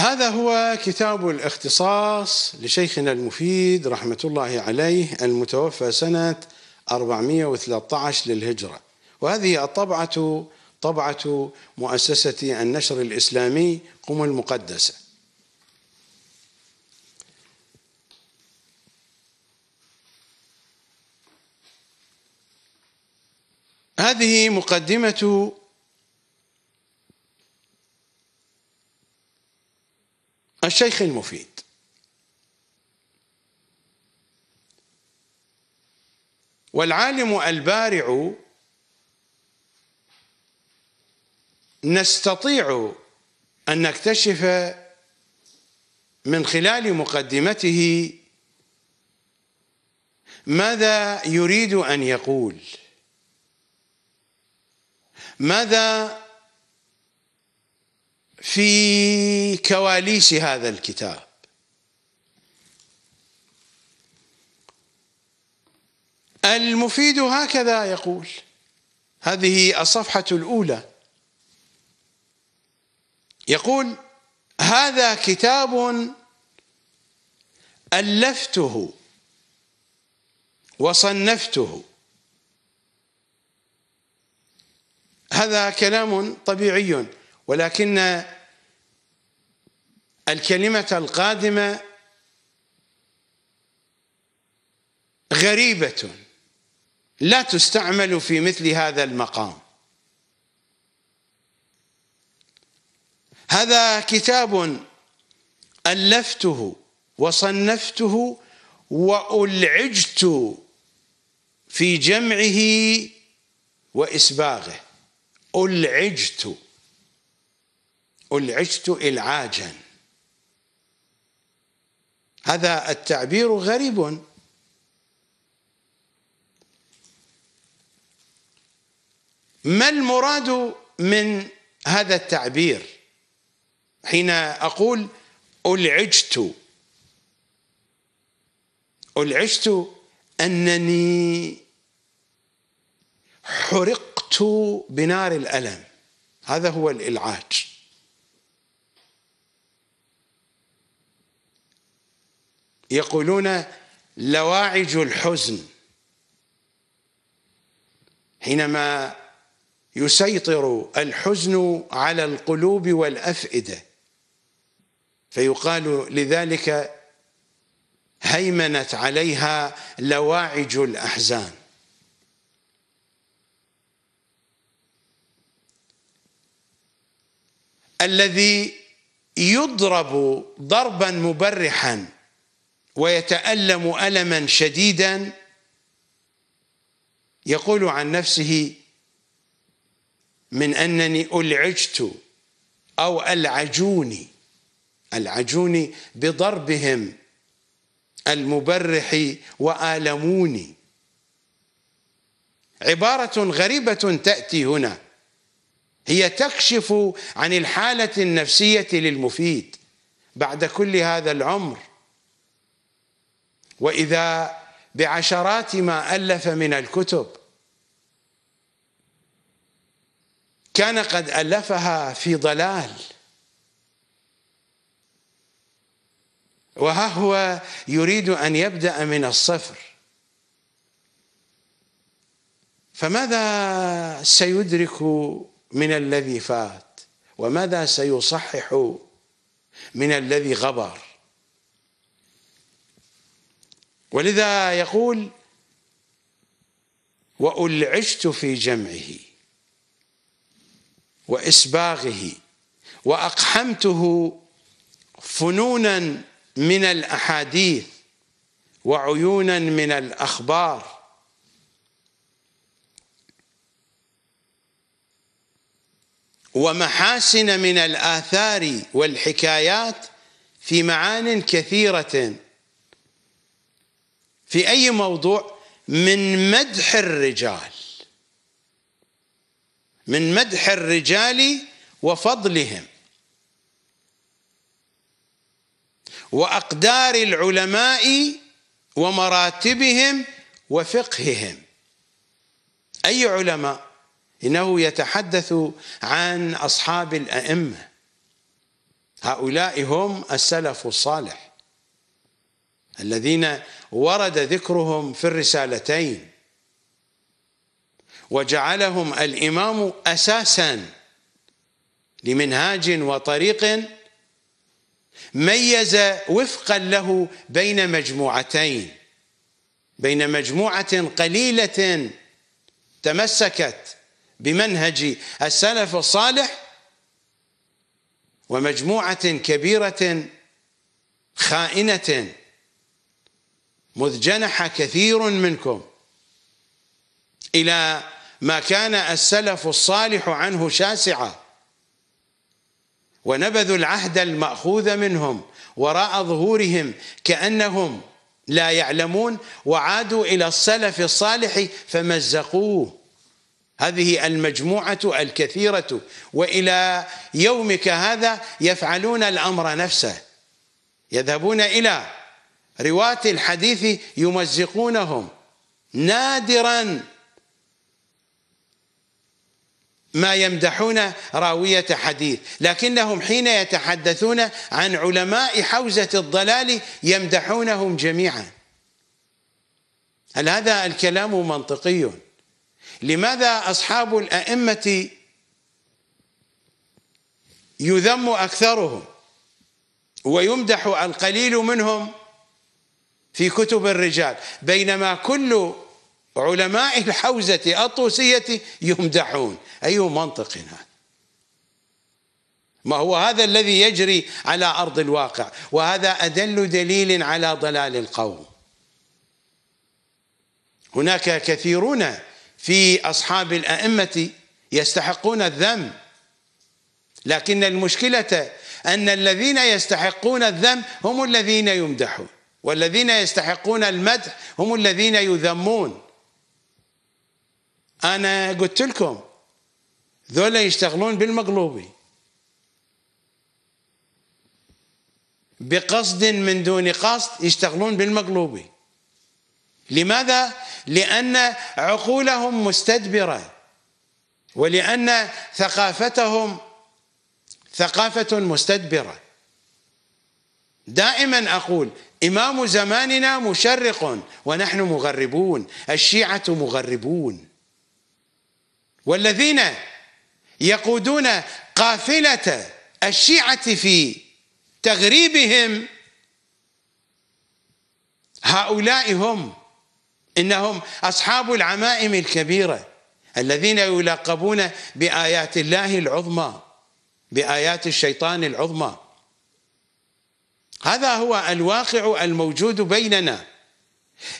هذا هو كتاب الاختصاص لشيخنا المفيد رحمة الله عليه المتوفى سنة 413 للهجرة وهذه الطبعة طبعة مؤسسة النشر الإسلامي قم المقدسة هذه مقدمة الشيخ المفيد والعالم البارع نستطيع أن نكتشف من خلال مقدمته ماذا يريد أن يقول ماذا في كواليس هذا الكتاب المفيد هكذا يقول هذه الصفحة الأولى يقول هذا كتاب ألفته وصنفته هذا كلام طبيعي ولكن الكلمة القادمة غريبة لا تستعمل في مثل هذا المقام هذا كتاب ألفته وصنفته وألعجت في جمعه وإسباغه ألعجت قل عشت إلعاجا هذا التعبير غريب ما المراد من هذا التعبير حين أقول ألعجت ألعجت أنني حرقت بنار الألم هذا هو الإلعاج يقولون لواعج الحزن حينما يسيطر الحزن على القلوب والافئده فيقال لذلك هيمنت عليها لواعج الاحزان الذي يضرب ضربا مبرحا ويتألم ألما شديدا يقول عن نفسه من أنني ألعجت أو ألعجوني ألعجوني بضربهم المبرح وآلموني عبارة غريبة تأتي هنا هي تكشف عن الحالة النفسية للمفيد بعد كل هذا العمر واذا بعشرات ما الف من الكتب كان قد الفها في ضلال وها هو يريد ان يبدا من الصفر فماذا سيدرك من الذي فات وماذا سيصحح من الذي غبر ولذا يقول والعشت في جمعه وإسباغه وأقحمته فنونا من الأحاديث وعيونا من الأخبار ومحاسن من الآثار والحكايات في معان كثيرة في أي موضوع من مدح الرجال من مدح الرجال وفضلهم وأقدار العلماء ومراتبهم وفقههم أي علماء إنه يتحدث عن أصحاب الأئمة هؤلاء هم السلف الصالح الذين ورد ذكرهم في الرسالتين وجعلهم الإمام أساسا لمنهاج وطريق ميز وفقا له بين مجموعتين بين مجموعة قليلة تمسكت بمنهج السلف الصالح ومجموعة كبيرة خائنة مذ جنح كثير منكم إلى ما كان السلف الصالح عنه شاسعا ونبذوا العهد المأخوذ منهم وراء ظهورهم كأنهم لا يعلمون وعادوا إلى السلف الصالح فمزقوه هذه المجموعة الكثيرة وإلى يومك هذا يفعلون الأمر نفسه يذهبون إلى رواة الحديث يمزقونهم نادرا ما يمدحون راوية حديث لكنهم حين يتحدثون عن علماء حوزة الضلال يمدحونهم جميعا هل هذا الكلام منطقي لماذا أصحاب الأئمة يذم أكثرهم ويمدح القليل منهم في كتب الرجال بينما كل علماء الحوزة الطوسية يمدحون أي منطق هذا ما هو هذا الذي يجري على أرض الواقع وهذا أدل دليل على ضلال القوم هناك كثيرون في أصحاب الأئمة يستحقون الذم لكن المشكلة أن الذين يستحقون الذم هم الذين يمدحون والذين يستحقون المدح هم الذين يذمون أنا قلت لكم ذولا يشتغلون بالمقلوب بقصد من دون قصد يشتغلون بالمقلوب لماذا؟ لأن عقولهم مستدبرة ولأن ثقافتهم ثقافة مستدبره دائما أقول إمام زماننا مشرق ونحن مغربون الشيعة مغربون والذين يقودون قافلة الشيعة في تغريبهم هؤلاء هم إنهم أصحاب العمائم الكبيرة الذين يلقبون بآيات الله العظمى بآيات الشيطان العظمى هذا هو الواقع الموجود بيننا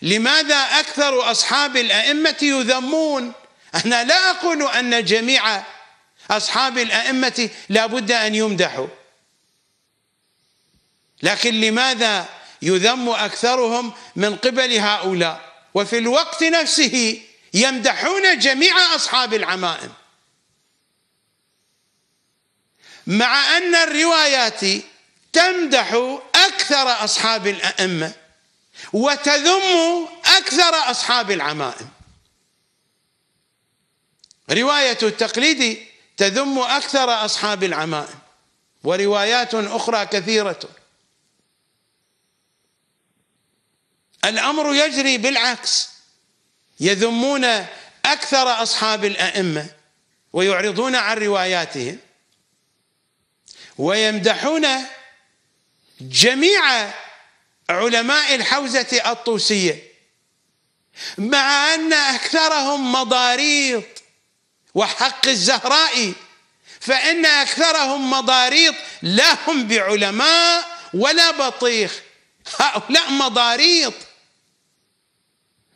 لماذا أكثر أصحاب الأئمة يذمون أنا لا أقول أن جميع أصحاب الأئمة لا بد أن يمدحوا لكن لماذا يذم أكثرهم من قبل هؤلاء وفي الوقت نفسه يمدحون جميع أصحاب العمائم مع أن الروايات تمدح أكثر أصحاب الأئمة وتذم أكثر أصحاب العمائم رواية التقليد تذم أكثر أصحاب العمائم وروايات أخرى كثيرة الأمر يجري بالعكس يذمون أكثر أصحاب الأئمة ويعرضون عن رواياتهم ويمدحون جميع علماء الحوزة الطوسية مع أن أكثرهم مضاريط وحق الزهراء فإن أكثرهم مضاريط لا هم بعلماء ولا بطيخ هؤلاء مضاريط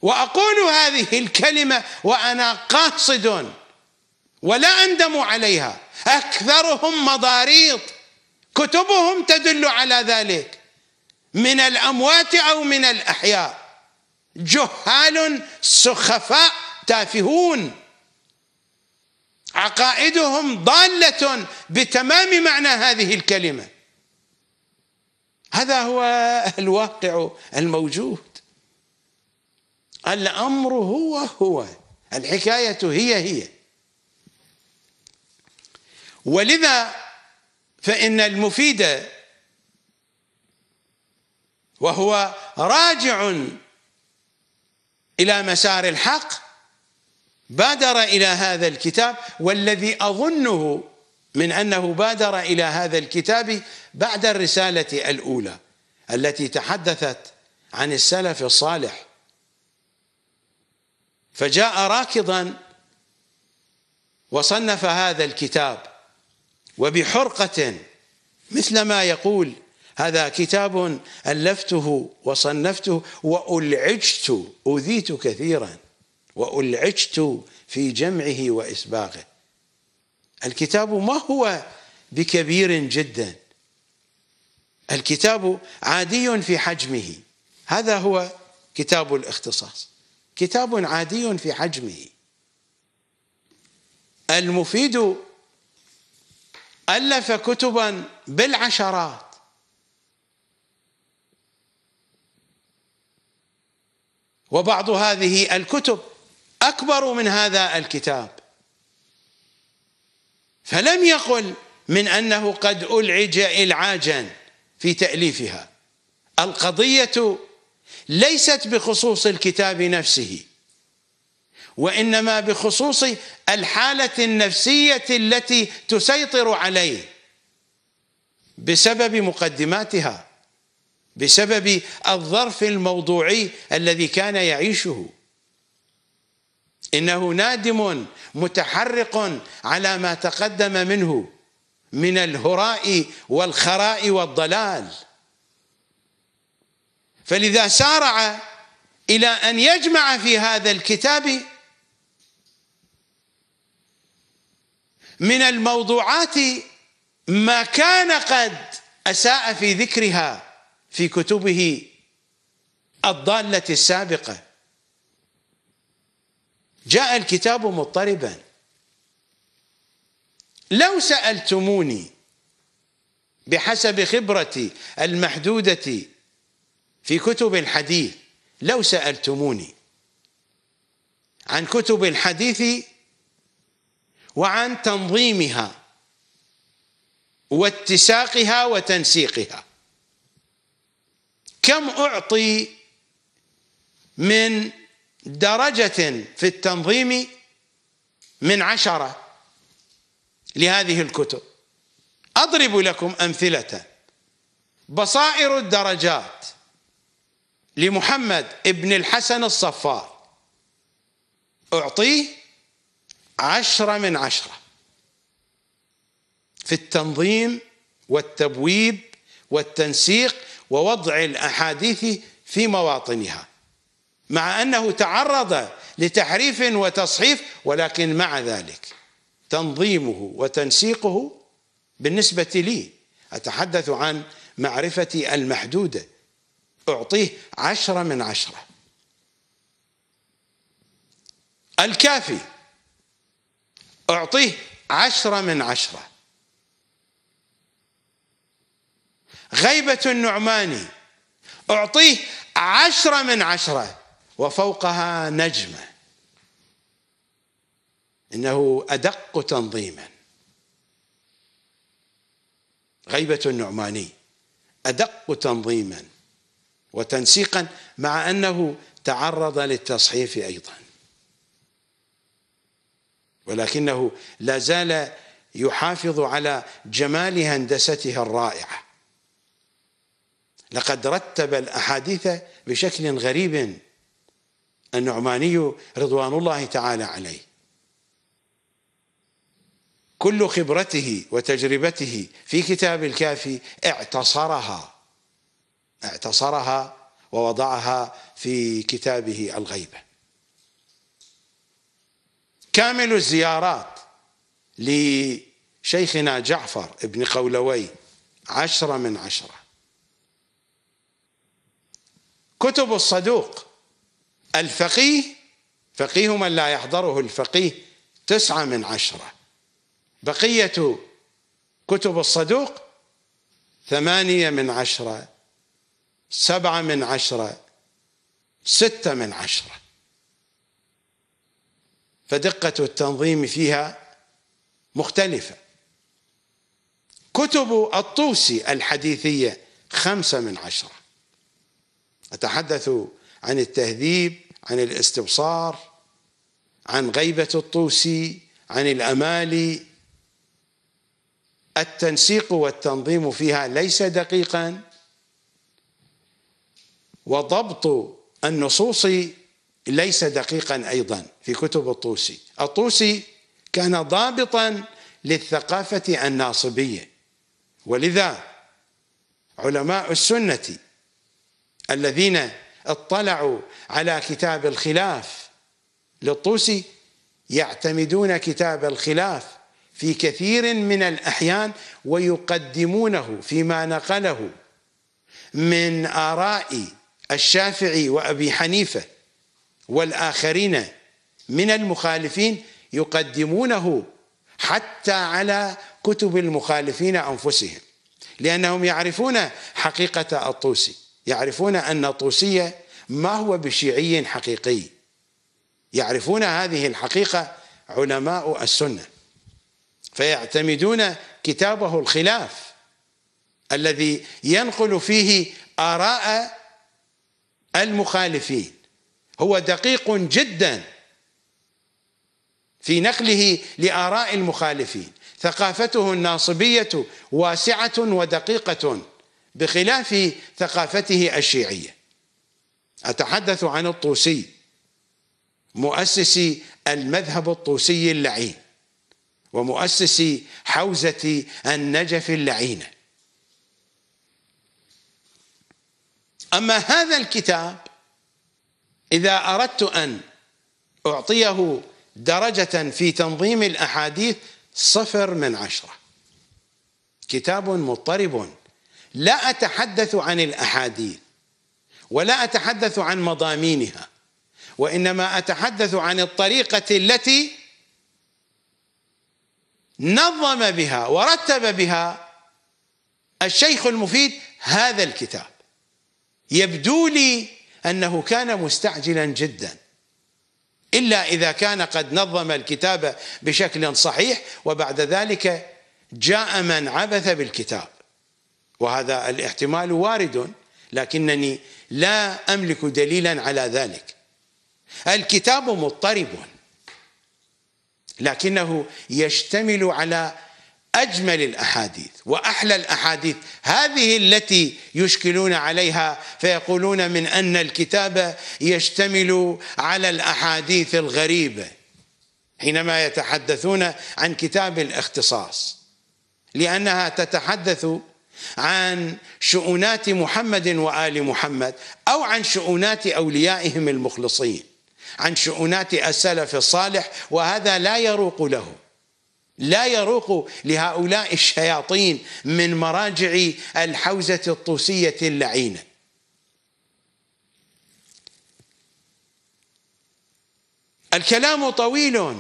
وأقول هذه الكلمة وأنا قاصد ولا أندم عليها أكثرهم مضاريط كتبهم تدل على ذلك من الاموات او من الاحياء جهال سخفاء تافهون عقائدهم ضاله بتمام معنى هذه الكلمه هذا هو الواقع الموجود الامر هو هو الحكايه هي هي ولذا فإن المفيد وهو راجع إلى مسار الحق بادر إلى هذا الكتاب والذي أظنه من أنه بادر إلى هذا الكتاب بعد الرسالة الأولى التي تحدثت عن السلف الصالح فجاء راكضا وصنف هذا الكتاب وبحرقة مثل ما يقول هذا كتاب ألفته وصنفته وألعجت أوذيت كثيرا وألعجت في جمعه وإسباغه الكتاب ما هو بكبير جدا الكتاب عادي في حجمه هذا هو كتاب الاختصاص كتاب عادي في حجمه المفيد ألف كتبا بالعشرات وبعض هذه الكتب أكبر من هذا الكتاب فلم يقل من أنه قد ألعج إلعاجا في تأليفها القضية ليست بخصوص الكتاب نفسه وإنما بخصوص الحالة النفسية التي تسيطر عليه بسبب مقدماتها بسبب الظرف الموضوعي الذي كان يعيشه إنه نادم متحرق على ما تقدم منه من الهراء والخراء والضلال فلذا سارع إلى أن يجمع في هذا الكتاب من الموضوعات ما كان قد اساء في ذكرها في كتبه الضاله السابقه جاء الكتاب مضطربا لو سالتموني بحسب خبرتي المحدوده في كتب الحديث لو سالتموني عن كتب الحديث وعن تنظيمها واتساقها وتنسيقها كم أعطي من درجة في التنظيم من عشرة لهذه الكتب أضرب لكم أمثلة بصائر الدرجات لمحمد ابن الحسن الصفار أعطيه عشرة من عشرة في التنظيم والتبويب والتنسيق ووضع الأحاديث في مواطنها مع أنه تعرض لتحريف وتصحيف ولكن مع ذلك تنظيمه وتنسيقه بالنسبة لي أتحدث عن معرفتي المحدودة أعطيه عشرة من عشرة الكافي أعطيه عشرة من عشرة غيبة النعماني أعطيه عشرة من عشرة وفوقها نجمة إنه أدق تنظيما غيبة النعماني أدق تنظيما وتنسيقا مع أنه تعرض للتصحيف أيضا ولكنه لا زال يحافظ على جمال هندستها الرائعه لقد رتب الاحاديث بشكل غريب النعماني رضوان الله تعالى عليه كل خبرته وتجربته في كتاب الكافي اعتصرها اعتصرها ووضعها في كتابه الغيبه كامل الزيارات لشيخنا جعفر ابن قولوي عشرة من عشرة كتب الصدوق الفقيه فقيه من لا يحضره الفقيه تسعة من عشرة بقية كتب الصدوق ثمانية من عشرة سبعة من عشرة ستة من عشرة فدقة التنظيم فيها مختلفة كتب الطوسي الحديثية خمسة من عشرة أتحدث عن التهذيب عن الاستبصار عن غيبة الطوسي عن الأمالي التنسيق والتنظيم فيها ليس دقيقا وضبط النصوص ليس دقيقا أيضا في كتب الطوسي الطوسي كان ضابطا للثقافة الناصبية ولذا علماء السنة الذين اطلعوا على كتاب الخلاف للطوسي يعتمدون كتاب الخلاف في كثير من الأحيان ويقدمونه فيما نقله من آراء الشافعي وأبي حنيفة والآخرين من المخالفين يقدمونه حتى على كتب المخالفين أنفسهم لأنهم يعرفون حقيقة الطوسي يعرفون أن الطوسي ما هو بشيعي حقيقي يعرفون هذه الحقيقة علماء السنة فيعتمدون كتابه الخلاف الذي ينقل فيه آراء المخالفين هو دقيق جدا في نقله لآراء المخالفين ثقافته الناصبية واسعة ودقيقة بخلاف ثقافته الشيعية أتحدث عن الطوسي مؤسس المذهب الطوسي اللعين ومؤسس حوزة النجف اللعينة أما هذا الكتاب إذا أردت أن أعطيه درجة في تنظيم الأحاديث صفر من عشرة كتاب مضطرب لا أتحدث عن الأحاديث ولا أتحدث عن مضامينها وإنما أتحدث عن الطريقة التي نظم بها ورتب بها الشيخ المفيد هذا الكتاب يبدو لي أنه كان مستعجلا جدا إلا إذا كان قد نظم الكتاب بشكل صحيح وبعد ذلك جاء من عبث بالكتاب وهذا الاحتمال وارد لكنني لا أملك دليلا على ذلك الكتاب مضطرب لكنه يشتمل على أجمل الأحاديث وأحلى الأحاديث هذه التي يشكلون عليها فيقولون من أن الكتاب يشتمل على الأحاديث الغريبة حينما يتحدثون عن كتاب الاختصاص لأنها تتحدث عن شؤونات محمد وآل محمد أو عن شؤونات أوليائهم المخلصين عن شؤونات السلف الصالح وهذا لا يروق له لا يروق لهؤلاء الشياطين من مراجع الحوزة الطوسية اللعينة الكلام طويل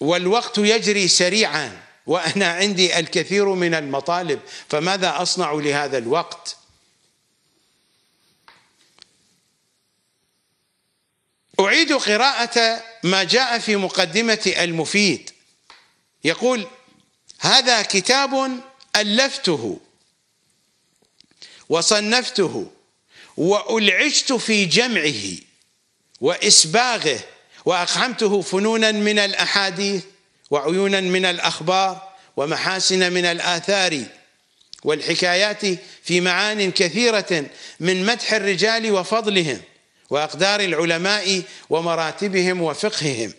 والوقت يجري سريعا وأنا عندي الكثير من المطالب فماذا أصنع لهذا الوقت؟ أعيد قراءة ما جاء في مقدمة المفيد يقول هذا كتاب ألفته وصنفته وألعجت في جمعه وإسباغه وأقحمته فنونا من الأحاديث وعيونا من الأخبار ومحاسن من الآثار والحكايات في معان كثيرة من مدح الرجال وفضلهم وأقدار العلماء ومراتبهم وفقههم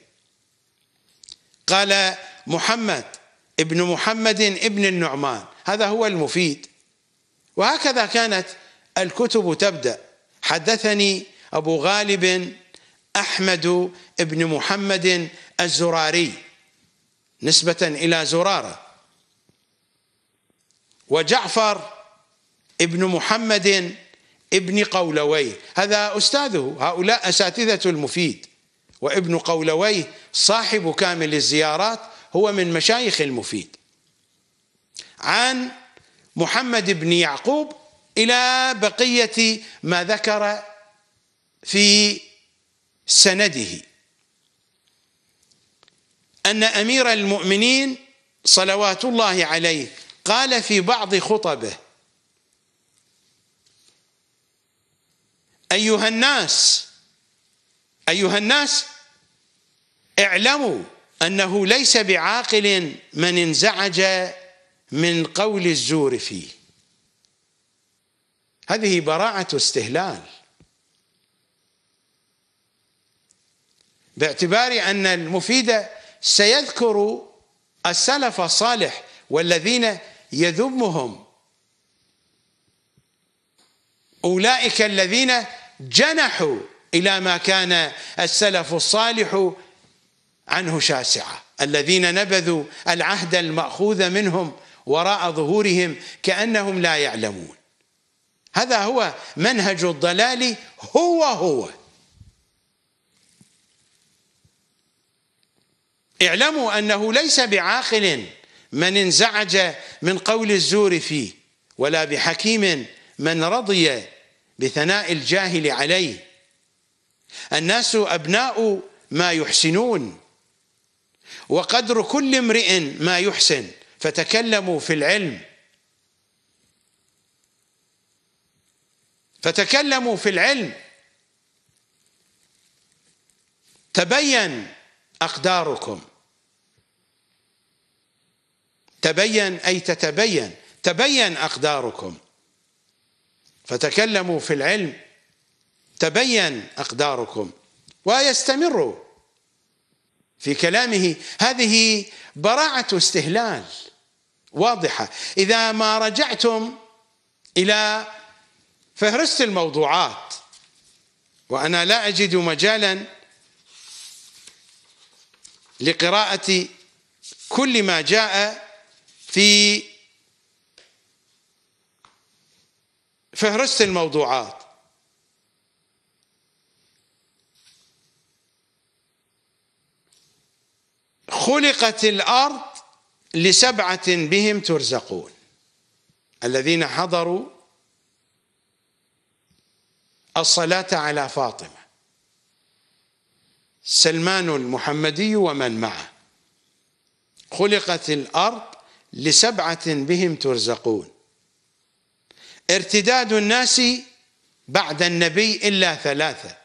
قال محمد ابن محمد ابن النعمان هذا هو المفيد وهكذا كانت الكتب تبدأ حدثني أبو غالب أحمد ابن محمد الزراري نسبة إلى زرارة وجعفر ابن محمد ابن قولويه هذا أستاذه هؤلاء أساتذة المفيد وابن قولويه صاحب كامل الزيارات هو من مشايخ المفيد عن محمد بن يعقوب إلى بقية ما ذكر في سنده أن أمير المؤمنين صلوات الله عليه قال في بعض خطبه أيها الناس أيها الناس اعلموا أنه ليس بعاقل من انزعج من قول الزور فيه هذه براعة استهلال باعتبار أن المفيد سيذكر السلف الصالح والذين يذمهم أولئك الذين جنحوا إلى ما كان السلف الصالح عنه شاسعه الذين نبذوا العهد الماخوذ منهم وراء ظهورهم كانهم لا يعلمون هذا هو منهج الضلال هو هو اعلموا انه ليس بعاقل من انزعج من قول الزور فيه ولا بحكيم من رضي بثناء الجاهل عليه الناس ابناء ما يحسنون وقدر كل امرئ ما يحسن فتكلموا في العلم فتكلموا في العلم تبين أقداركم تبين أي تتبين تبين أقداركم فتكلموا في العلم تبين أقداركم ويستمروا في كلامه هذه براعة استهلال واضحة إذا ما رجعتم إلى فهرست الموضوعات وأنا لا أجد مجالا لقراءة كل ما جاء في فهرست الموضوعات خلقت الأرض لسبعة بهم ترزقون الذين حضروا الصلاة على فاطمة سلمان المحمدي ومن معه خلقت الأرض لسبعة بهم ترزقون ارتداد الناس بعد النبي إلا ثلاثة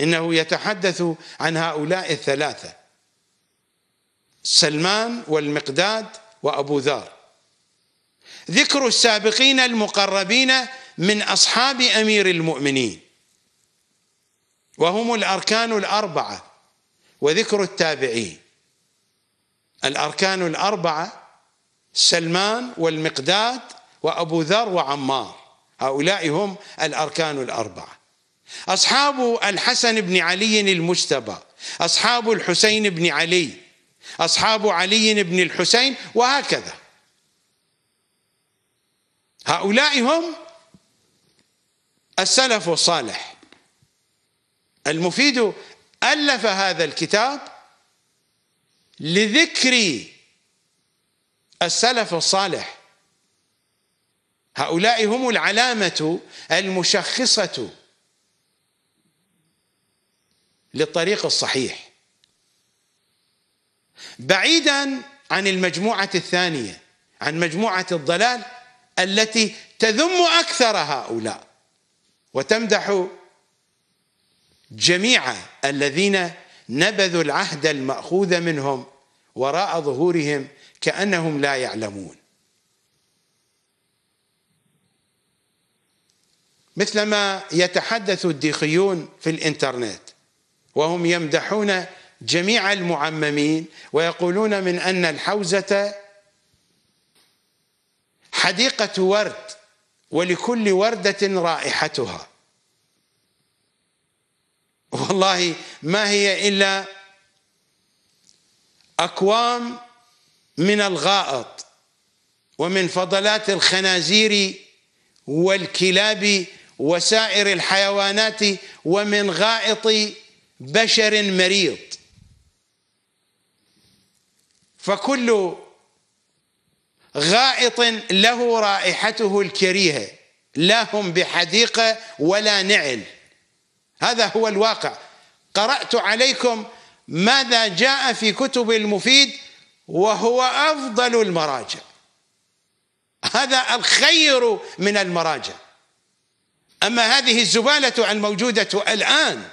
إنه يتحدث عن هؤلاء الثلاثة سلمان والمقداد وأبو ذر ذكر السابقين المقربين من أصحاب أمير المؤمنين وهم الأركان الأربعة وذكر التابعين الأركان الأربعة سلمان والمقداد وأبو ذر وعمار هؤلاء هم الأركان الأربعة أصحاب الحسن بن علي المجتبى أصحاب الحسين بن علي أصحاب علي بن الحسين وهكذا هؤلاء هم السلف الصالح المفيد ألف هذا الكتاب لذكر السلف الصالح هؤلاء هم العلامة المشخصة للطريق الصحيح بعيدا عن المجموعة الثانية عن مجموعة الضلال التي تذم أكثر هؤلاء وتمدح جميع الذين نبذوا العهد المأخوذ منهم وراء ظهورهم كأنهم لا يعلمون مثلما يتحدث الديخيون في الانترنت وهم يمدحون جميع المعممين ويقولون من أن الحوزة حديقة ورد ولكل وردة رائحتها والله ما هي إلا أكوام من الغائط ومن فضلات الخنازير والكلاب وسائر الحيوانات ومن غائط بشر مريض فكل غائط له رائحته الكريهه لا هم بحديقه ولا نعل هذا هو الواقع قرات عليكم ماذا جاء في كتب المفيد وهو افضل المراجع هذا الخير من المراجع اما هذه الزباله الموجوده الان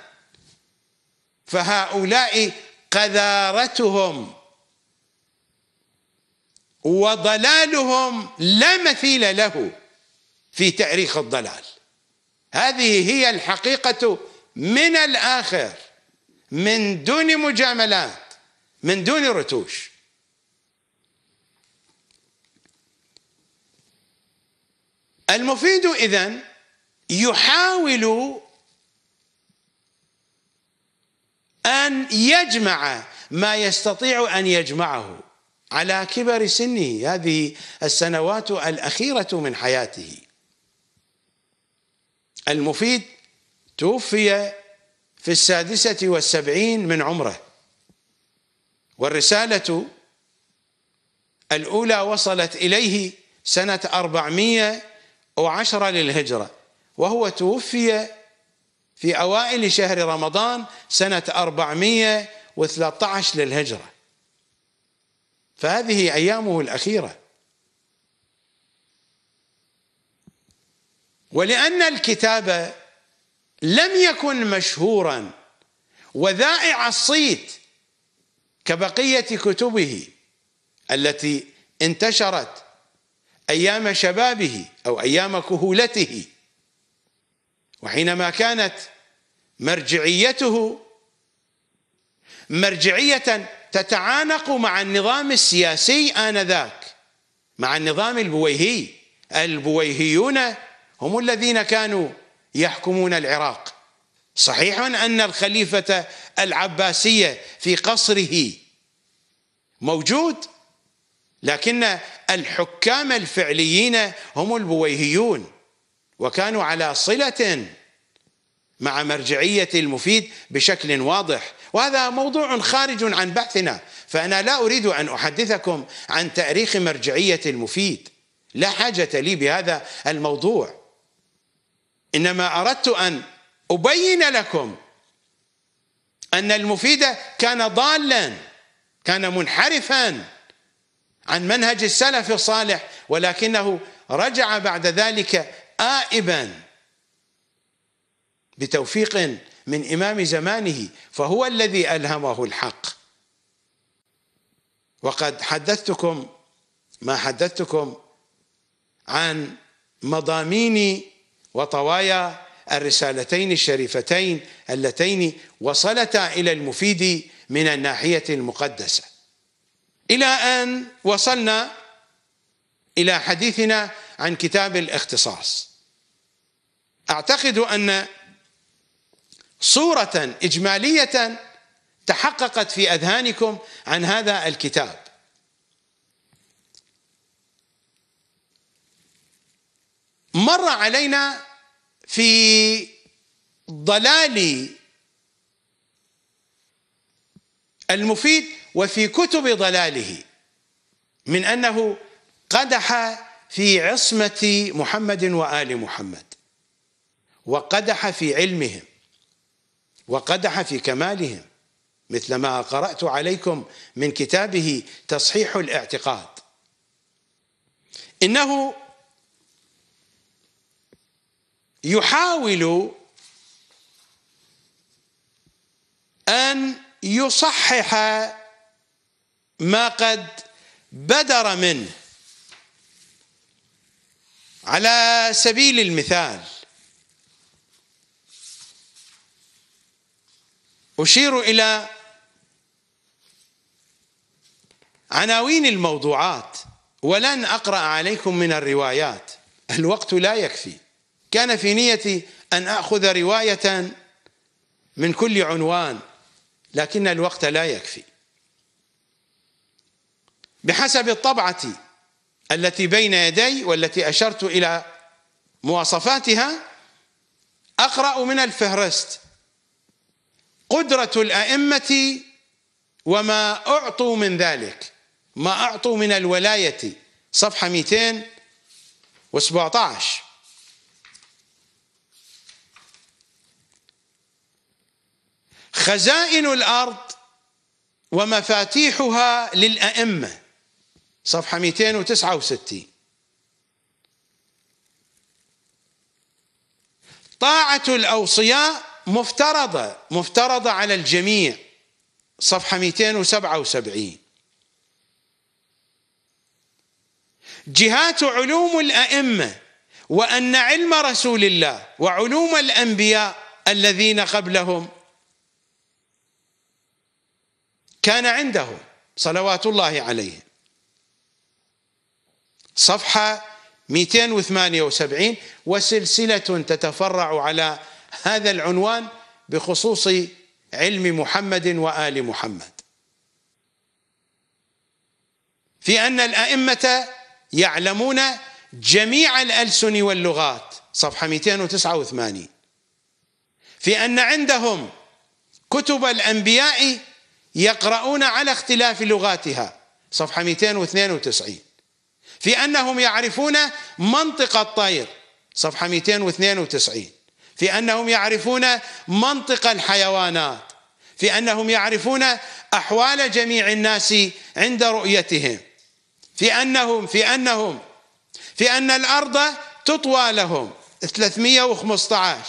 فهؤلاء قذارتهم وضلالهم لا مثيل له في تاريخ الضلال هذه هي الحقيقه من الاخر من دون مجاملات من دون رتوش المفيد اذا يحاول ان يجمع ما يستطيع ان يجمعه على كبر سنه هذه السنوات الأخيرة من حياته المفيد توفي في السادسة والسبعين من عمره والرسالة الأولى وصلت إليه سنة أربعمية وعشرة للهجرة وهو توفي في أوائل شهر رمضان سنة أربعمية وثلاثة عشر للهجرة فهذه ايامه الاخيره ولان الكتاب لم يكن مشهورا وذائع الصيت كبقيه كتبه التي انتشرت ايام شبابه او ايام كهولته وحينما كانت مرجعيته مرجعيه تتعانق مع النظام السياسي آنذاك مع النظام البويهي البويهيون هم الذين كانوا يحكمون العراق صحيح أن الخليفة العباسية في قصره موجود لكن الحكام الفعليين هم البويهيون وكانوا على صله مع مرجعية المفيد بشكل واضح وهذا موضوع خارج عن بحثنا فأنا لا أريد أن أحدثكم عن تأريخ مرجعية المفيد لا حاجة لي بهذا الموضوع إنما أردت أن أبين لكم أن المفيد كان ضالا كان منحرفا عن منهج السلف الصالح ولكنه رجع بعد ذلك آئبا بتوفيق من إمام زمانه فهو الذي ألهمه الحق وقد حدثتكم ما حدثتكم عن مضامين وطوايا الرسالتين الشريفتين اللتين وصلتا الى المفيد من الناحيه المقدسه الى ان وصلنا الى حديثنا عن كتاب الاختصاص اعتقد ان صورة إجمالية تحققت في أذهانكم عن هذا الكتاب مر علينا في ضلال المفيد وفي كتب ضلاله من انه قدح في عصمه محمد وال محمد وقدح في علمهم وقدح في كمالهم مثل ما قرأت عليكم من كتابه تصحيح الاعتقاد إنه يحاول أن يصحح ما قد بدر منه على سبيل المثال أشير إلى عناوين الموضوعات ولن أقرأ عليكم من الروايات الوقت لا يكفي كان في نيتي أن أخذ رواية من كل عنوان لكن الوقت لا يكفي بحسب الطبعة التي بين يدي والتي أشرت إلى مواصفاتها أقرأ من الفهرست قدرة الأئمة وما أعطوا من ذلك ما أعطوا من الولاية صفحة 217 خزائن الأرض ومفاتيحها للأئمة صفحة 269 طاعة الأوصياء مفترضة مفترضة على الجميع صفحة 277 جهات علوم الأئمة وأن علم رسول الله وعلوم الأنبياء الذين قبلهم كان عندهم صلوات الله عليه صفحة 278 وسلسلة تتفرع على هذا العنوان بخصوص علم محمد وآل محمد في أن الأئمة يعلمون جميع الألسن واللغات صفحة 289 في أن عندهم كتب الأنبياء يقرؤون على اختلاف لغاتها صفحة 292 في أنهم يعرفون منطق الطير صفحة 292 في أنهم يعرفون منطق الحيوانات في أنهم يعرفون أحوال جميع الناس عند رؤيتهم في أنهم في أنهم في أن الأرض تطوى لهم 315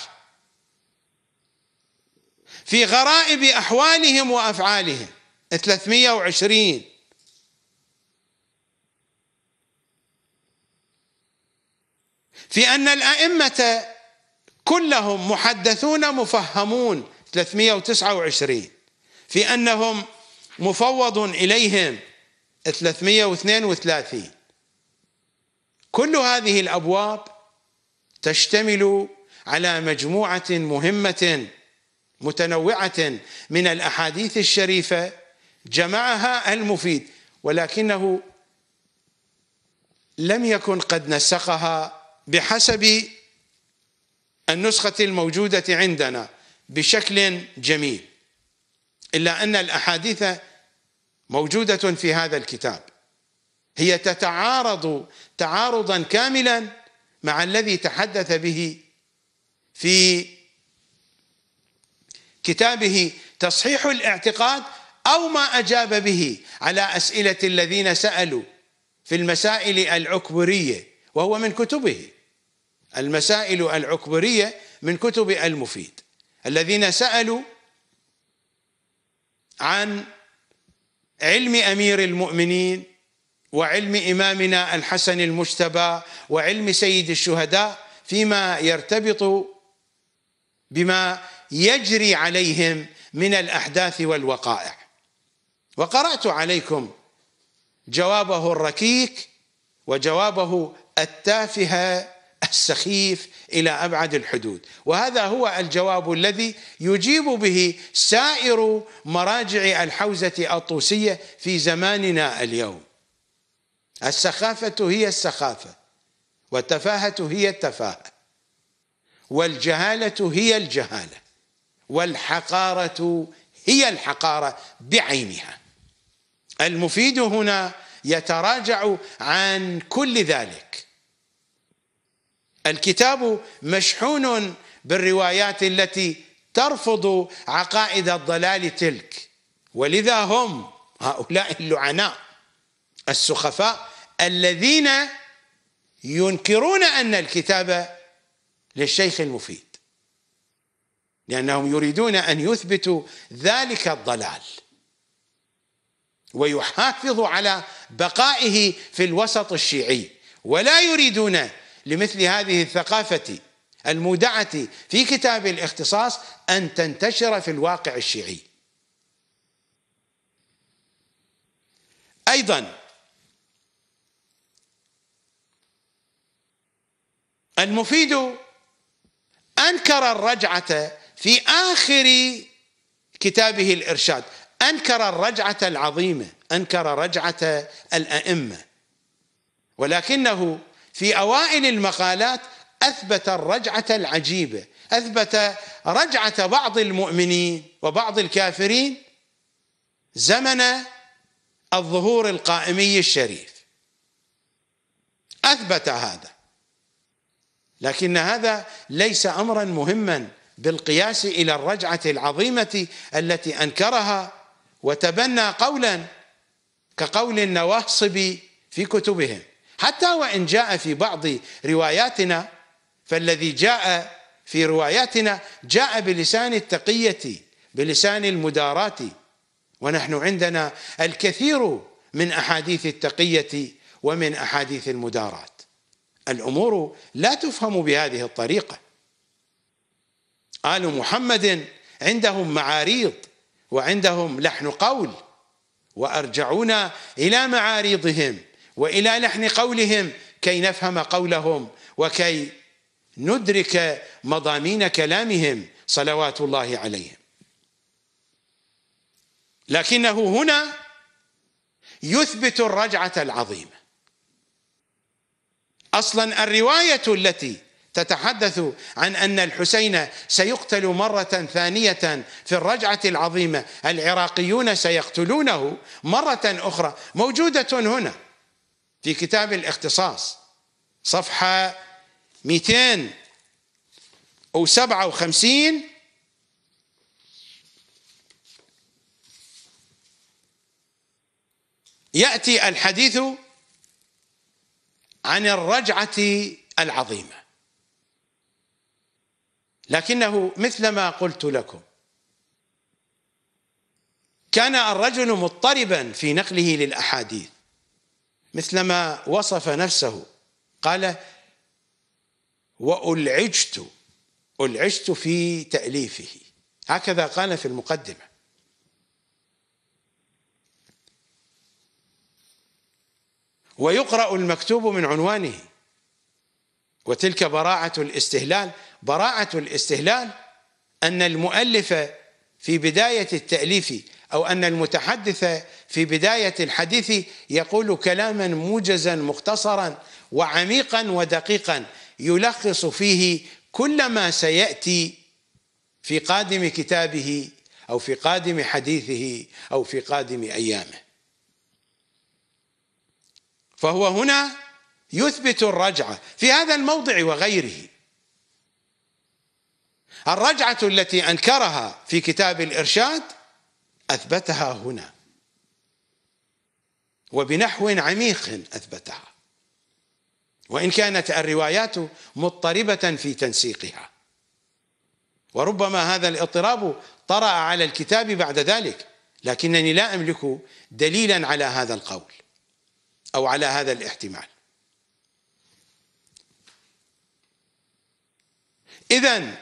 في غرائب أحوالهم وأفعالهم 320 في أن الأئمة كلهم محدثون مفهمون 329 في أنهم مفوض إليهم 332 كل هذه الأبواب تشتمل على مجموعة مهمة متنوعة من الأحاديث الشريفة جمعها المفيد ولكنه لم يكن قد نسقها بحسب النسخة الموجودة عندنا بشكل جميل إلا أن الأحاديث موجودة في هذا الكتاب هي تتعارض تعارضا كاملا مع الذي تحدث به في كتابه تصحيح الاعتقاد أو ما أجاب به على أسئلة الذين سألوا في المسائل العكبرية وهو من كتبه المسائل العكبرية من كتب المفيد الذين سألوا عن علم أمير المؤمنين وعلم إمامنا الحسن المجتبى وعلم سيد الشهداء فيما يرتبط بما يجري عليهم من الأحداث والوقائع وقرأت عليكم جوابه الركيك وجوابه التافهه السخيف الى ابعد الحدود وهذا هو الجواب الذي يجيب به سائر مراجع الحوزه الطوسيه في زماننا اليوم السخافه هي السخافه والتفاهه هي التفاهه والجهاله هي الجهاله والحقاره هي الحقاره بعينها المفيد هنا يتراجع عن كل ذلك الكتاب مشحون بالروايات التي ترفض عقائد الضلال تلك ولذا هم هؤلاء اللعناء السخفاء الذين ينكرون ان الكتاب للشيخ المفيد لانهم يريدون ان يثبتوا ذلك الضلال ويحافظوا على بقائه في الوسط الشيعي ولا يريدون لمثل هذه الثقافة المودعة في كتاب الاختصاص أن تنتشر في الواقع الشيعي أيضا المفيد أنكر الرجعة في آخر كتابه الإرشاد أنكر الرجعة العظيمة أنكر رجعة الأئمة ولكنه في اوائل المقالات اثبت الرجعه العجيبه، اثبت رجعه بعض المؤمنين وبعض الكافرين زمن الظهور القائمي الشريف. اثبت هذا. لكن هذا ليس امرا مهما بالقياس الى الرجعه العظيمه التي انكرها وتبنى قولا كقول النواصبي في كتبهم حتى وإن جاء في بعض رواياتنا فالذي جاء في رواياتنا جاء بلسان التقية بلسان المداراة ونحن عندنا الكثير من أحاديث التقية ومن أحاديث المداراة الأمور لا تفهم بهذه الطريقة آل محمد عندهم معاريض وعندهم لحن قول وأرجعونا إلى معاريضهم والى لحن قولهم كي نفهم قولهم وكي ندرك مضامين كلامهم صلوات الله عليهم لكنه هنا يثبت الرجعه العظيمه اصلا الروايه التي تتحدث عن ان الحسين سيقتل مره ثانيه في الرجعه العظيمه العراقيون سيقتلونه مره اخرى موجوده هنا في كتاب الاختصاص صفحة 257 يأتي الحديث عن الرجعة العظيمة لكنه مثل ما قلت لكم كان الرجل مضطربا في نقله للأحاديث مثلما وصف نفسه قال وألعجت ألعجت في تأليفه هكذا قال في المقدمة ويقرأ المكتوب من عنوانه وتلك براعة الاستهلال براعة الاستهلال أن المؤلف في بداية التأليف أو أن المتحدث في بداية الحديث يقول كلاما موجزا مختصرا وعميقا ودقيقا يلخص فيه كل ما سيأتي في قادم كتابه أو في قادم حديثه أو في قادم أيامه فهو هنا يثبت الرجعة في هذا الموضع وغيره الرجعة التي أنكرها في كتاب الإرشاد أثبتها هنا وبنحو عميق اثبتها وان كانت الروايات مضطربه في تنسيقها وربما هذا الاضطراب طرا على الكتاب بعد ذلك لكنني لا املك دليلا على هذا القول او على هذا الاحتمال اذا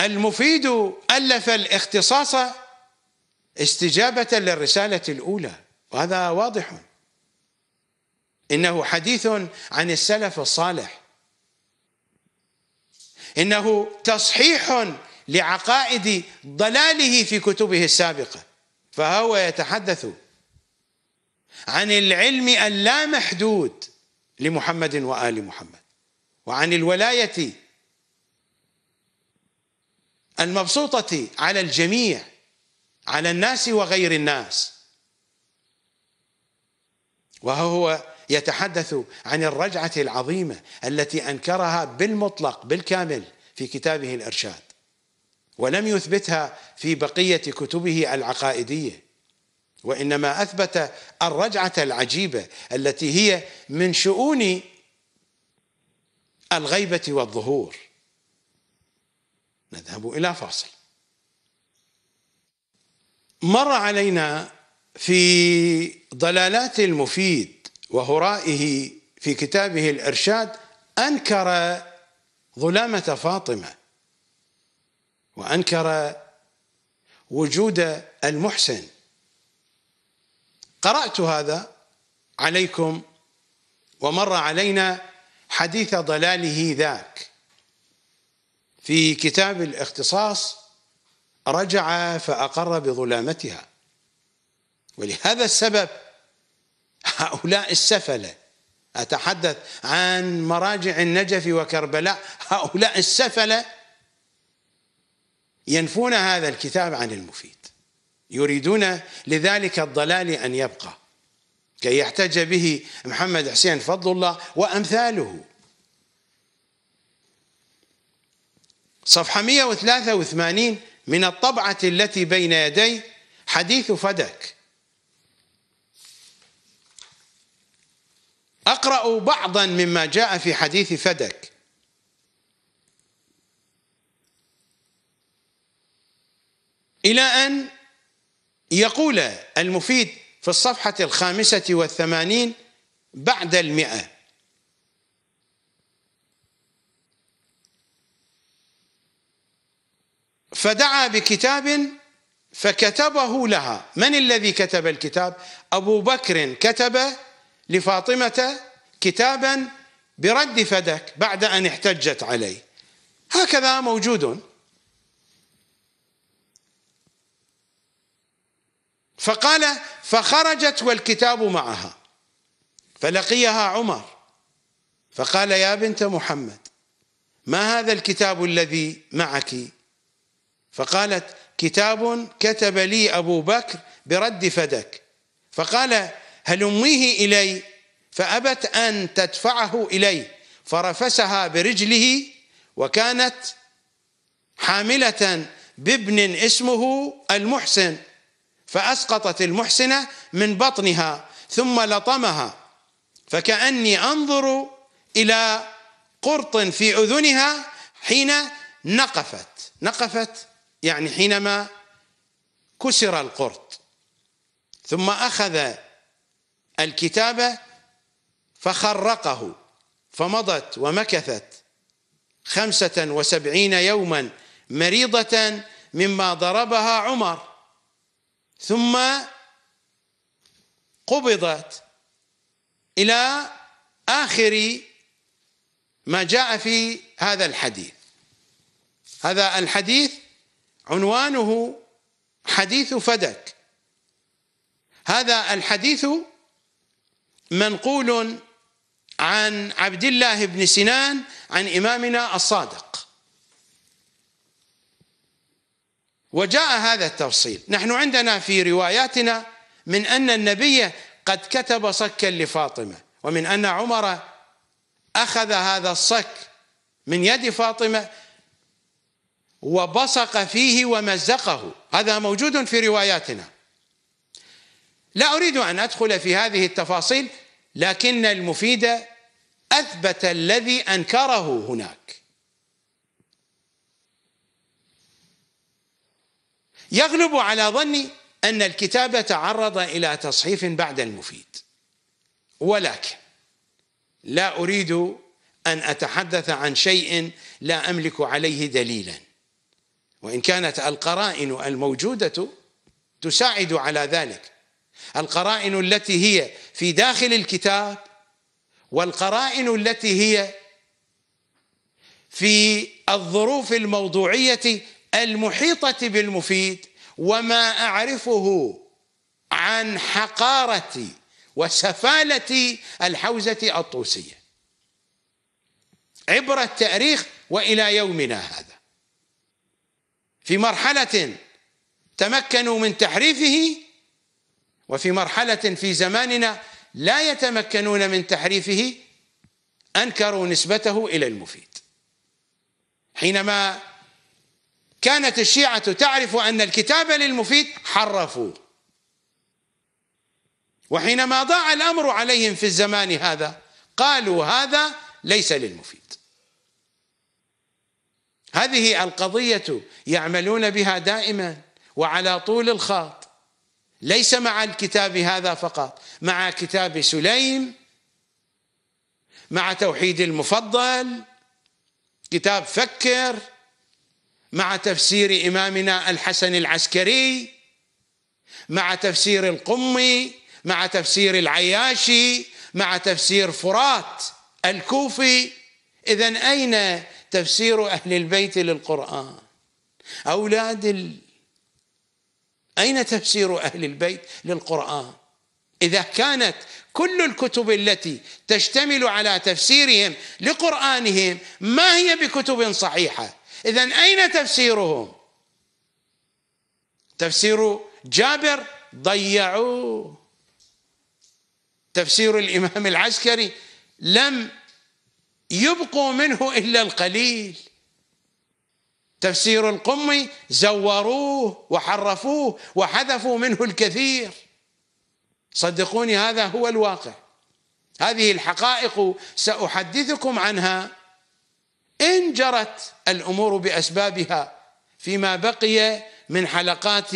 المفيد الف الاختصاص استجابه للرساله الاولى وهذا واضح انه حديث عن السلف الصالح انه تصحيح لعقائد ضلاله في كتبه السابقه فهو يتحدث عن العلم اللامحدود لمحمد وال محمد وعن الولايه المبسوطه على الجميع على الناس وغير الناس وهو يتحدث عن الرجعة العظيمة التي أنكرها بالمطلق بالكامل في كتابه الإرشاد ولم يثبتها في بقية كتبه العقائدية وإنما أثبت الرجعة العجيبة التي هي من شؤون الغيبة والظهور نذهب إلى فاصل مر علينا في ضلالات المفيد وهرائه في كتابه الارشاد انكر ظلامه فاطمه وانكر وجود المحسن قرات هذا عليكم ومر علينا حديث ضلاله ذاك في كتاب الاختصاص رجع فاقر بظلامتها ولهذا السبب هؤلاء السفلة أتحدث عن مراجع النجف وكربلاء هؤلاء السفلة ينفون هذا الكتاب عن المفيد يريدون لذلك الضلال أن يبقى كي يحتج به محمد حسين فضل الله وأمثاله صفحة 183 من الطبعة التي بين يدي حديث فدك أقرأ بعضا مما جاء في حديث فدك إلى أن يقول المفيد في الصفحة الخامسة والثمانين بعد المئة فدعا بكتاب فكتبه لها من الذي كتب الكتاب أبو بكر كتبه لفاطمة كتابا برد فدك بعد أن احتجت عليه هكذا موجود فقال فخرجت والكتاب معها فلقيها عمر فقال يا بنت محمد ما هذا الكتاب الذي معك فقالت كتاب كتب لي ابو بكر برد فدك فقال هلميه إلي فأبت أن تدفعه إلي فرفسها برجله وكانت حاملة بابن اسمه المحسن فأسقطت المحسنة من بطنها ثم لطمها فكأني أنظر إلى قرط في أذنها حين نقفت نقفت يعني حينما كسر القرط ثم أخذ الكتابة فخرقه فمضت ومكثت خمسة وسبعين يوما مريضة مما ضربها عمر ثم قبضت إلى آخر ما جاء في هذا الحديث هذا الحديث عنوانه حديث فدك هذا الحديث منقول عن عبد الله بن سنان عن إمامنا الصادق وجاء هذا التفصيل نحن عندنا في رواياتنا من أن النبي قد كتب صكا لفاطمة ومن أن عمر أخذ هذا الصك من يد فاطمة وبصق فيه ومزقه هذا موجود في رواياتنا لا اريد ان ادخل في هذه التفاصيل لكن المفيد اثبت الذي انكره هناك يغلب على ظني ان الكتاب تعرض الى تصحيف بعد المفيد ولكن لا اريد ان اتحدث عن شيء لا املك عليه دليلا وان كانت القرائن الموجوده تساعد على ذلك القرائن التي هي في داخل الكتاب والقرائن التي هي في الظروف الموضوعيه المحيطه بالمفيد وما اعرفه عن حقاره وسفاله الحوزه الطوسيه عبر التاريخ والى يومنا هذا في مرحله تمكنوا من تحريفه وفي مرحلة في زماننا لا يتمكنون من تحريفه أنكروا نسبته إلى المفيد حينما كانت الشيعة تعرف أن الكتاب للمفيد حرفوه وحينما ضاع الأمر عليهم في الزمان هذا قالوا هذا ليس للمفيد هذه القضية يعملون بها دائما وعلى طول الخط ليس مع الكتاب هذا فقط مع كتاب سليم مع توحيد المفضل كتاب فكر مع تفسير إمامنا الحسن العسكري مع تفسير القمي مع تفسير العياشي مع تفسير فرات الكوفي إذا أين تفسير أهل البيت للقرآن أولاد أين تفسير أهل البيت للقرآن إذا كانت كل الكتب التي تشتمل على تفسيرهم لقرآنهم ما هي بكتب صحيحة إذا أين تفسيرهم تفسير جابر ضيعوه تفسير الإمام العسكري لم يبقوا منه إلا القليل تفسير القمي زوروه وحرفوه وحذفوا منه الكثير صدقوني هذا هو الواقع هذه الحقائق سأحدثكم عنها إن جرت الأمور بأسبابها فيما بقي من حلقات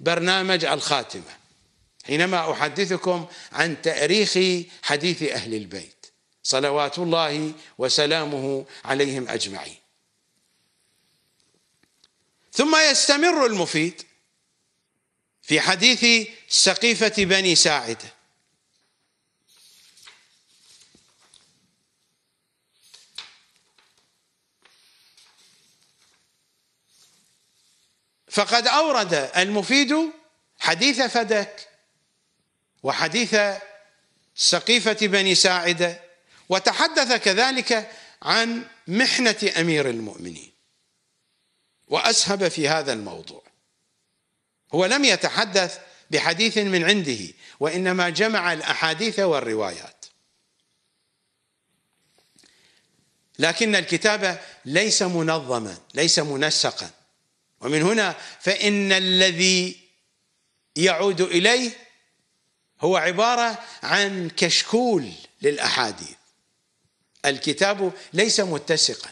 برنامج الخاتمة حينما أحدثكم عن تأريخ حديث أهل البيت صلوات الله وسلامه عليهم أجمعين ثم يستمر المفيد في حديث سقيفة بني ساعدة فقد أورد المفيد حديث فدك وحديث سقيفة بني ساعدة وتحدث كذلك عن محنة أمير المؤمنين وأسهب في هذا الموضوع هو لم يتحدث بحديث من عنده وإنما جمع الأحاديث والروايات لكن الكتابة ليس منظما ليس منسقا ومن هنا فإن الذي يعود إليه هو عبارة عن كشكول للأحاديث الكتاب ليس متسقا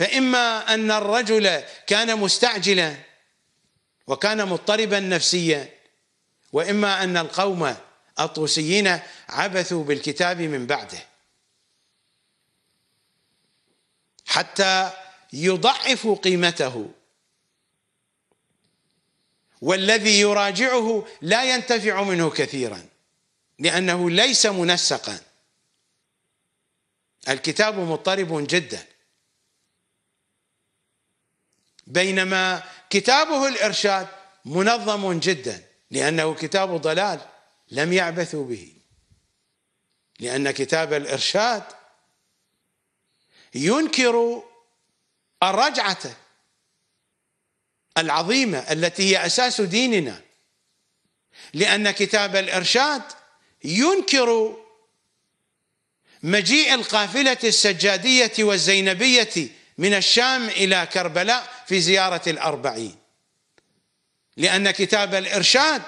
فإما أن الرجل كان مستعجلا وكان مضطربا نفسيا وإما أن القوم الطوسيين عبثوا بالكتاب من بعده حتى يضعفوا قيمته والذي يراجعه لا ينتفع منه كثيرا لأنه ليس منسقا الكتاب مضطرب جدا بينما كتابه الارشاد منظم جدا لانه كتاب ضلال لم يعبثوا به لان كتاب الارشاد ينكر الرجعه العظيمه التي هي اساس ديننا لان كتاب الارشاد ينكر مجيء القافله السجاديه والزينبيه من الشام الى كربلاء في زيارة الأربعين لأن كتاب الإرشاد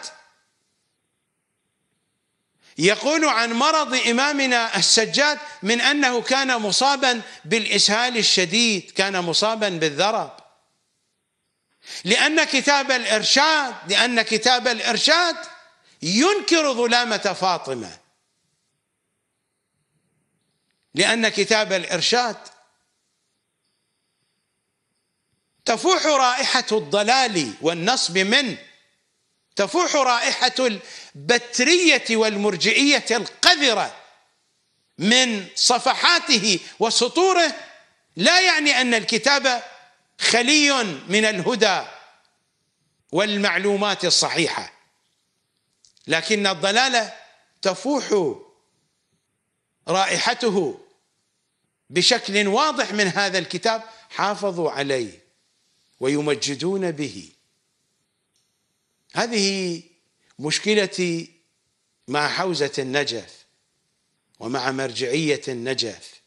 يقول عن مرض إمامنا السجاد من أنه كان مصابا بالإسهال الشديد كان مصابا بالذرب لأن كتاب الإرشاد لأن كتاب الإرشاد ينكر ظلامة فاطمة لأن كتاب الإرشاد تفوح رائحة الضلال والنصب منه تفوح رائحة البترية والمرجئية القذرة من صفحاته وسطوره لا يعني أن الكتاب خلي من الهدى والمعلومات الصحيحة لكن الضلال تفوح رائحته بشكل واضح من هذا الكتاب حافظوا عليه ويمجدون به هذه مشكلتي مع حوزة النجف ومع مرجعية النجف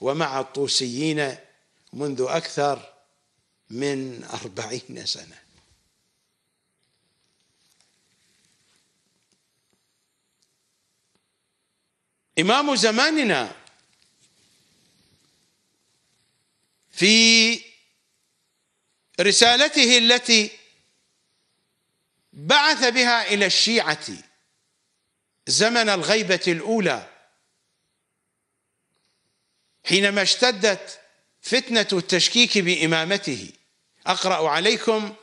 ومع الطوسيين منذ أكثر من أربعين سنة إمام زماننا في رسالته التي بعث بها الى الشيعه زمن الغيبه الاولى حينما اشتدت فتنه التشكيك بامامته اقرا عليكم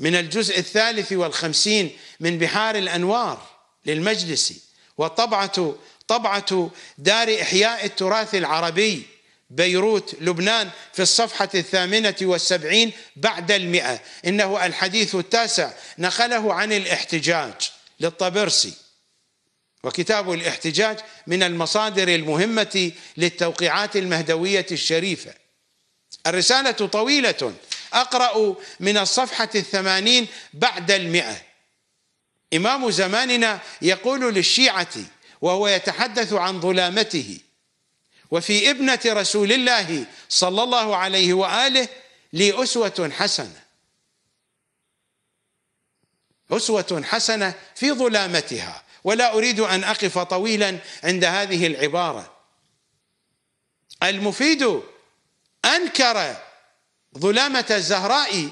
من الجزء الثالث والخمسين من بحار الانوار للمجلس وطبعه طبعه دار احياء التراث العربي بيروت لبنان في الصفحة الثامنة والسبعين بعد المئة إنه الحديث التاسع نقله عن الاحتجاج للطبرسي وكتاب الاحتجاج من المصادر المهمة للتوقيعات المهدوية الشريفة الرسالة طويلة أقرأ من الصفحة الثمانين بعد المئة إمام زماننا يقول للشيعة وهو يتحدث عن ظلامته وفي ابنة رسول الله صلى الله عليه وآله لي أسوة حسنة أسوة حسنة في ظلامتها ولا أريد أن أقف طويلا عند هذه العبارة المفيد أنكر ظلامة الزهراء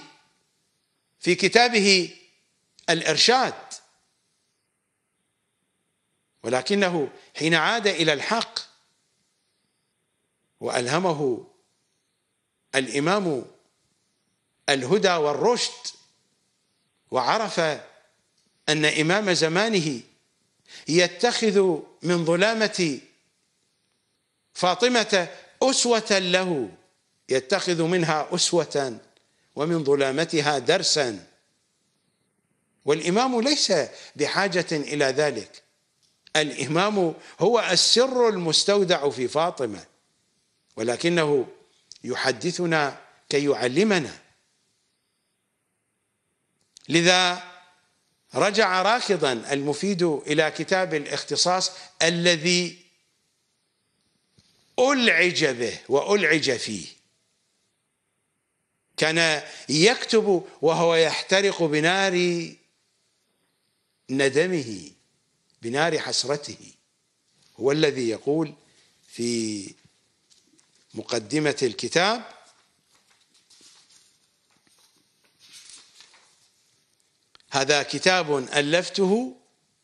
في كتابه الإرشاد ولكنه حين عاد إلى الحق وألهمه الإمام الهدى والرشد وعرف أن إمام زمانه يتخذ من ظلامة فاطمة أسوة له يتخذ منها أسوة ومن ظلامتها درسا والإمام ليس بحاجة إلى ذلك الإمام هو السر المستودع في فاطمة ولكنه يحدثنا كي يعلمنا لذا رجع راكضا المفيد الى كتاب الاختصاص الذي ألعج به وألعج فيه كان يكتب وهو يحترق بنار ندمه بنار حسرته هو الذي يقول في مقدمة الكتاب هذا كتاب ألفته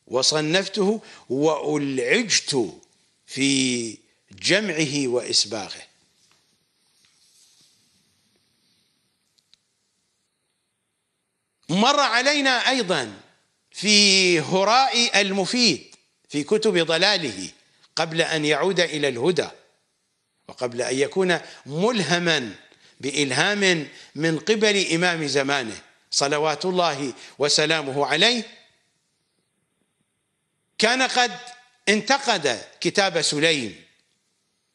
وصنفته وألعجت في جمعه وإسباغه مر علينا أيضا في هراء المفيد في كتب ضلاله قبل أن يعود إلى الهدى وقبل أن يكون ملهما بإلهام من قبل إمام زمانه صلوات الله وسلامه عليه كان قد انتقد كتاب سليم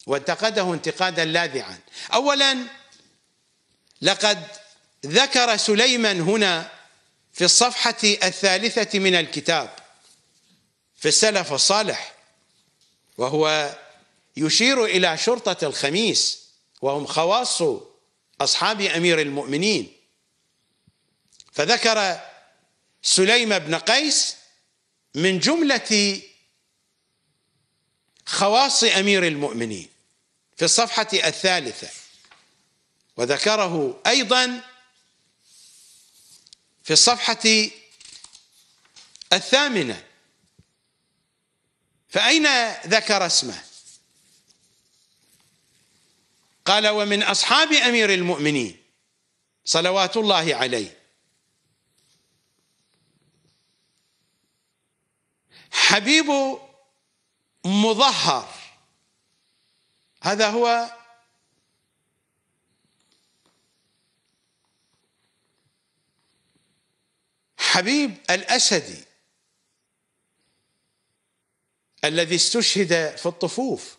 وانتقده انتقادا لاذعا أولا لقد ذكر سليما هنا في الصفحة الثالثة من الكتاب في السلف الصالح وهو يشير إلى شرطة الخميس وهم خواص أصحاب أمير المؤمنين فذكر سليم بن قيس من جملة خواص أمير المؤمنين في الصفحة الثالثة وذكره أيضا في الصفحة الثامنة فأين ذكر اسمه قال ومن أصحاب أمير المؤمنين صلوات الله عليه حبيب مظهر هذا هو حبيب الأسدي الذي استشهد في الطفوف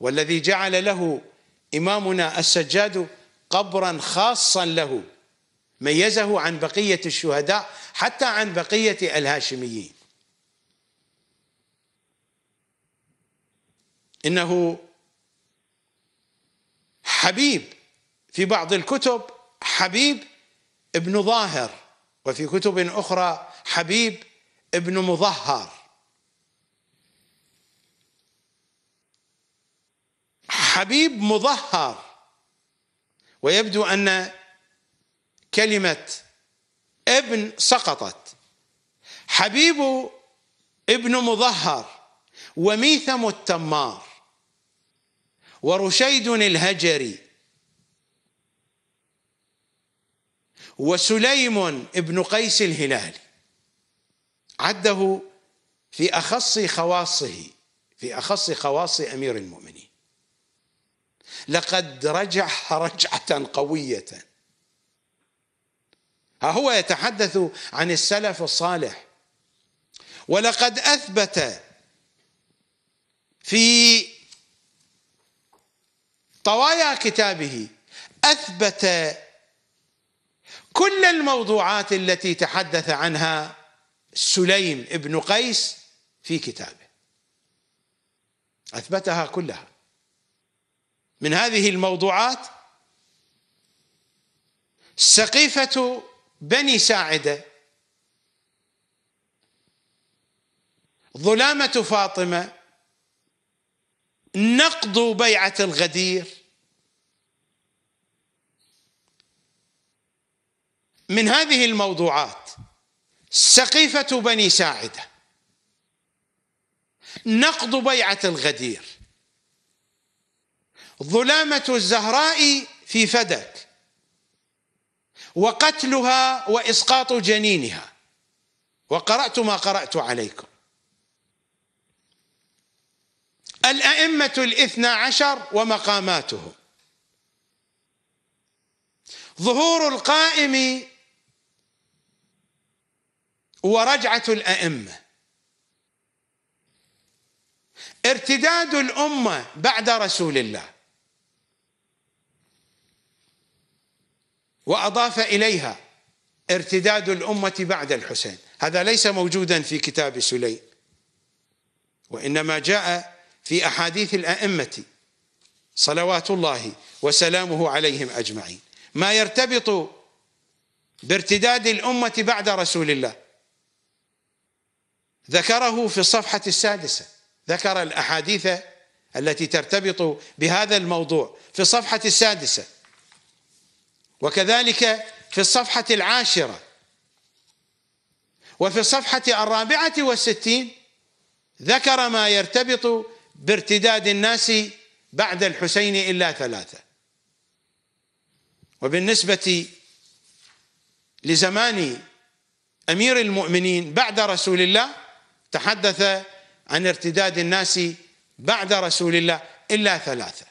والذي جعل له إمامنا السجاد قبرا خاصا له ميزه عن بقية الشهداء حتى عن بقية الهاشميين إنه حبيب في بعض الكتب حبيب ابن ظاهر وفي كتب أخرى حبيب ابن مظهر حبيب مظهر ويبدو ان كلمه ابن سقطت حبيب ابن مظهر وميثم التمار ورشيد الهجري وسليم ابن قيس الهلالي عده في اخص خواصه في اخص خواص امير المؤمنين لقد رجع رجعة قوية ها هو يتحدث عن السلف الصالح ولقد أثبت في طوايا كتابه أثبت كل الموضوعات التي تحدث عنها سليم ابن قيس في كتابه أثبتها كلها من هذه الموضوعات سقيفة بني ساعدة ظلامة فاطمة نقض بيعة الغدير من هذه الموضوعات سقيفة بني ساعدة نقض بيعة الغدير ظلامة الزهراء في فدك وقتلها وإسقاط جنينها وقرأت ما قرأت عليكم الأئمة الاثنى عشر ومقاماتهم ظهور القائم ورجعة الأئمة ارتداد الأمة بعد رسول الله وأضاف إليها ارتداد الأمة بعد الحسين هذا ليس موجودا في كتاب سليم وإنما جاء في أحاديث الأئمة صلوات الله وسلامه عليهم أجمعين ما يرتبط بارتداد الأمة بعد رسول الله ذكره في الصفحة السادسة ذكر الأحاديث التي ترتبط بهذا الموضوع في الصفحة السادسة وكذلك في الصفحة العاشرة وفي الصفحة الرابعة والستين ذكر ما يرتبط بارتداد الناس بعد الحسين إلا ثلاثة وبالنسبة لزمان أمير المؤمنين بعد رسول الله تحدث عن ارتداد الناس بعد رسول الله إلا ثلاثة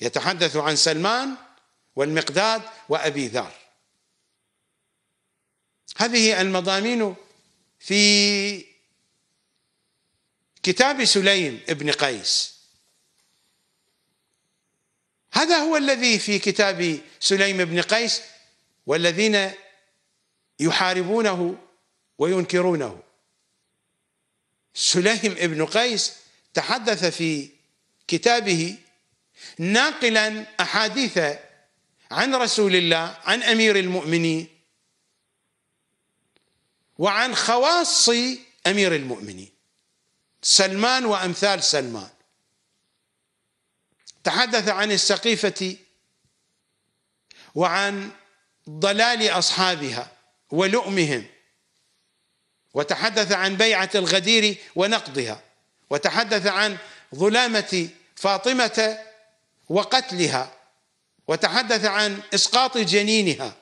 يتحدث عن سلمان والمقداد وأبي ذر هذه المضامين في كتاب سليم ابن قيس هذا هو الذي في كتاب سليم ابن قيس والذين يحاربونه وينكرونه سليم ابن قيس تحدث في كتابه ناقلا احاديث عن رسول الله عن امير المؤمنين وعن خواص امير المؤمنين سلمان وامثال سلمان تحدث عن السقيفه وعن ضلال اصحابها ولؤمهم وتحدث عن بيعه الغدير ونقضها وتحدث عن ظلامه فاطمه وقتلها وتحدث عن اسقاط جنينها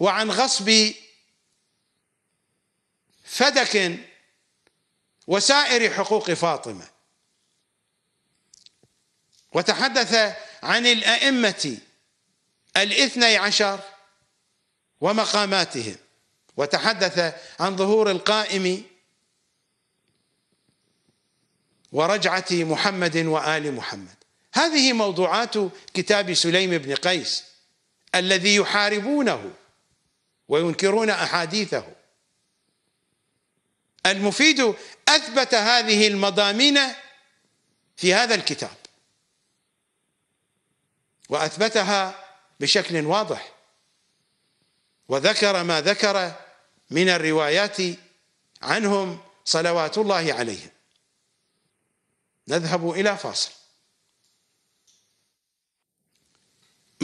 وعن غصب فدك وسائر حقوق فاطمه وتحدث عن الائمه الاثني عشر ومقاماتهم وتحدث عن ظهور القائم ورجعه محمد وال محمد هذه موضوعات كتاب سليم بن قيس الذي يحاربونه وينكرون أحاديثه المفيد أثبت هذه المضامين في هذا الكتاب وأثبتها بشكل واضح وذكر ما ذكر من الروايات عنهم صلوات الله عليهم نذهب إلى فاصل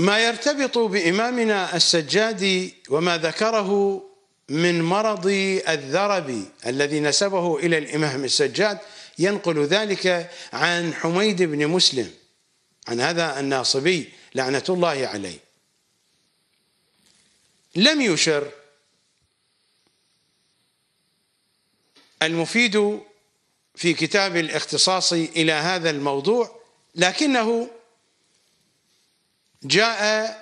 ما يرتبط بإمامنا السجادي وما ذكره من مرض الذربي الذي نسبه إلى الإمام السجاد ينقل ذلك عن حميد بن مسلم عن هذا الناصبي لعنة الله عليه لم يشر المفيد في كتاب الاختصاص إلى هذا الموضوع لكنه جاء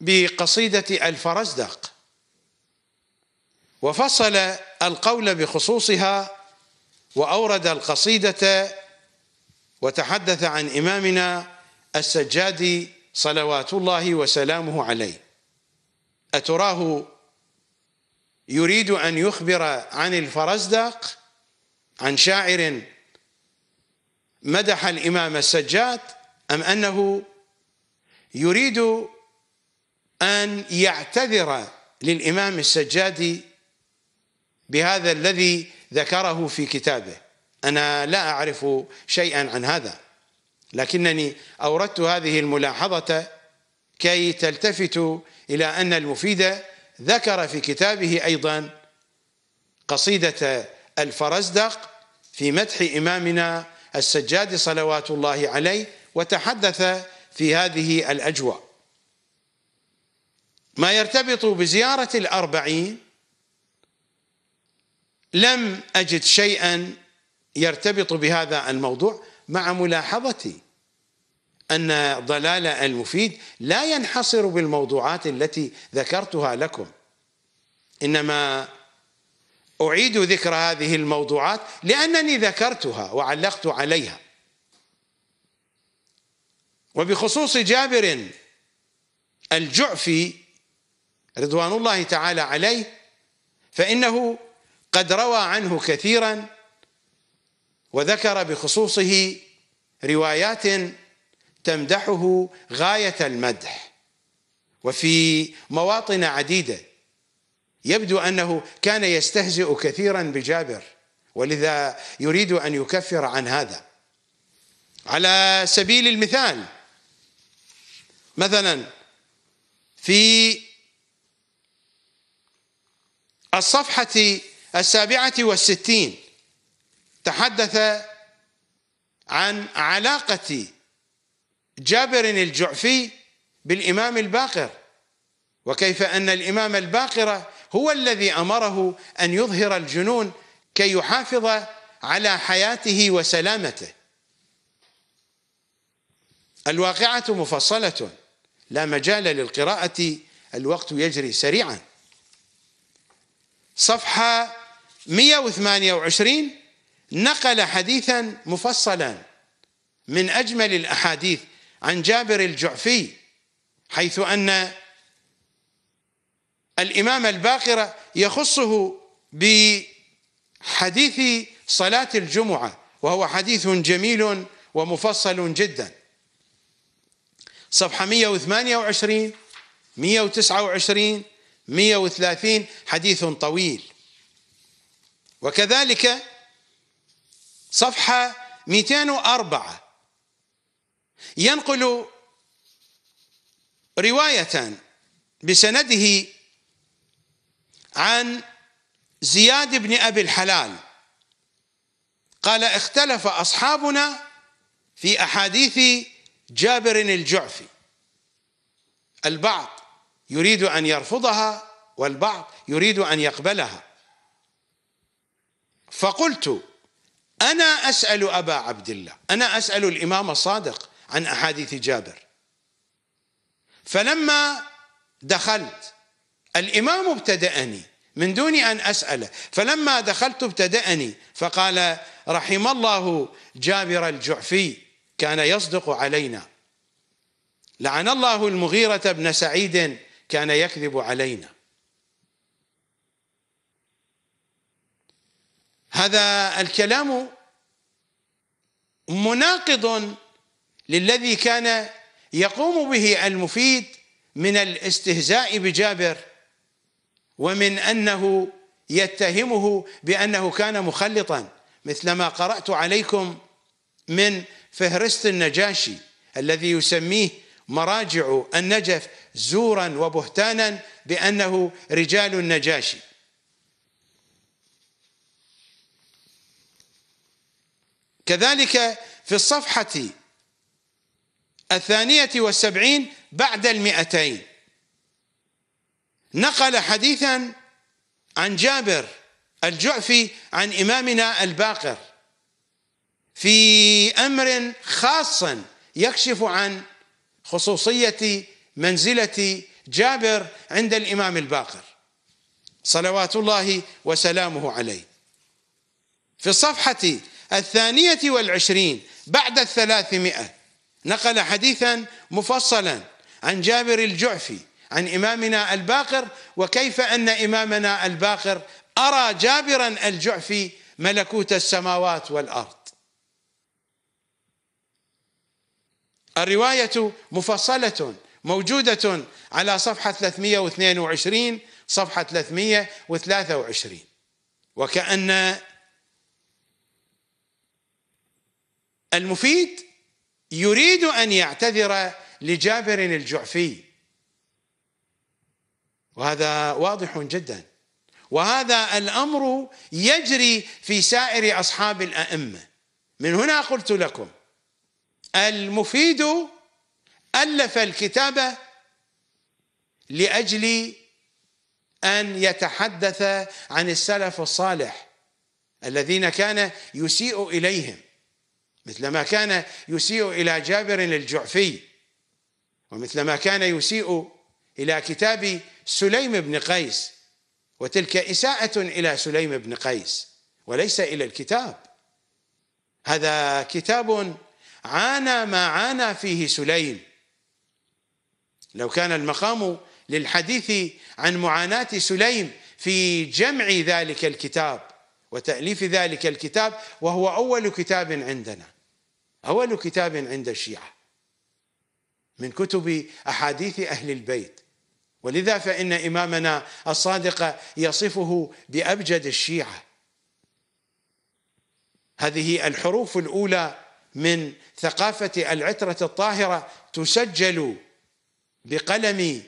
بقصيدة الفرزدق وفصل القول بخصوصها وأورد القصيدة وتحدث عن إمامنا السجاد صلوات الله وسلامه عليه أتراه يريد أن يخبر عن الفرزدق عن شاعر مدح الإمام السجاد أم أنه يريد أن يعتذر للإمام السجادي بهذا الذي ذكره في كتابه أنا لا أعرف شيئا عن هذا لكنني أوردت هذه الملاحظة كي تلتفت إلى أن المفيد ذكر في كتابه أيضا قصيدة الفرزدق في مدح إمامنا السجاد صلوات الله عليه وتحدث في هذه الأجواء ما يرتبط بزيارة الأربعين لم أجد شيئا يرتبط بهذا الموضوع مع ملاحظتي أن ضلال المفيد لا ينحصر بالموضوعات التي ذكرتها لكم إنما أعيد ذكر هذه الموضوعات لأنني ذكرتها وعلقت عليها وبخصوص جابر الجعفي رضوان الله تعالى عليه فإنه قد روى عنه كثيرا وذكر بخصوصه روايات تمدحه غاية المدح وفي مواطن عديدة يبدو أنه كان يستهزئ كثيرا بجابر ولذا يريد أن يكفر عن هذا على سبيل المثال مثلا في الصفحة السابعة والستين تحدث عن علاقة جابر الجعفي بالإمام الباقر وكيف أن الإمام الباقر هو الذي أمره أن يظهر الجنون كي يحافظ على حياته وسلامته الواقعة مفصلة لا مجال للقراءة الوقت يجري سريعا صفحة 128 نقل حديثا مفصلا من أجمل الأحاديث عن جابر الجعفي حيث أن الإمام الباقرة يخصه بحديث صلاة الجمعة وهو حديث جميل ومفصل جدا صفحة 128 129 130 حديث طويل وكذلك صفحة 204 ينقل رواية بسنده عن زياد بن أبي الحلال قال اختلف أصحابنا في أحاديث جابر الجعفي البعض يريد ان يرفضها والبعض يريد ان يقبلها فقلت انا اسال ابا عبد الله انا اسال الامام الصادق عن احاديث جابر فلما دخلت الامام ابتدأني من دون ان اساله فلما دخلت ابتدأني فقال رحم الله جابر الجعفي كان يصدق علينا لعن الله المغيرة بن سعيد كان يكذب علينا هذا الكلام مناقض للذي كان يقوم به المفيد من الاستهزاء بجابر ومن انه يتهمه بانه كان مخلطا مثل ما قرات عليكم من فهرست النجاشي الذي يسميه مراجع النجف زورا وبهتانا بأنه رجال النجاشي كذلك في الصفحة الثانية والسبعين بعد المئتين نقل حديثا عن جابر الجعفي عن إمامنا الباقر في امر خاص يكشف عن خصوصيه منزله جابر عند الامام الباقر صلوات الله وسلامه عليه في الصفحه الثانيه والعشرين بعد الثلاثمائه نقل حديثا مفصلا عن جابر الجعفي عن امامنا الباقر وكيف ان امامنا الباقر ارى جابرا الجعفي ملكوت السماوات والارض الرواية مفصلة موجودة على صفحة 322 صفحة 323 وكأن المفيد يريد أن يعتذر لجابر الجعفي وهذا واضح جدا وهذا الأمر يجري في سائر أصحاب الأئمة من هنا قلت لكم المفيد ألف الكتاب لأجل أن يتحدث عن السلف الصالح الذين كان يسيء إليهم مثلما كان يسيء إلى جابر الجعفي ومثلما كان يسيء إلى كتاب سليم بن قيس وتلك إساءة إلى سليم بن قيس وليس إلى الكتاب هذا كتاب عانى ما عانى فيه سليم لو كان المقام للحديث عن معاناة سليم في جمع ذلك الكتاب وتأليف ذلك الكتاب وهو أول كتاب عندنا أول كتاب عند الشيعة من كتب أحاديث أهل البيت ولذا فإن إمامنا الصادق يصفه بأبجد الشيعة هذه الحروف الأولى من ثقافة العترة الطاهرة تسجل بقلم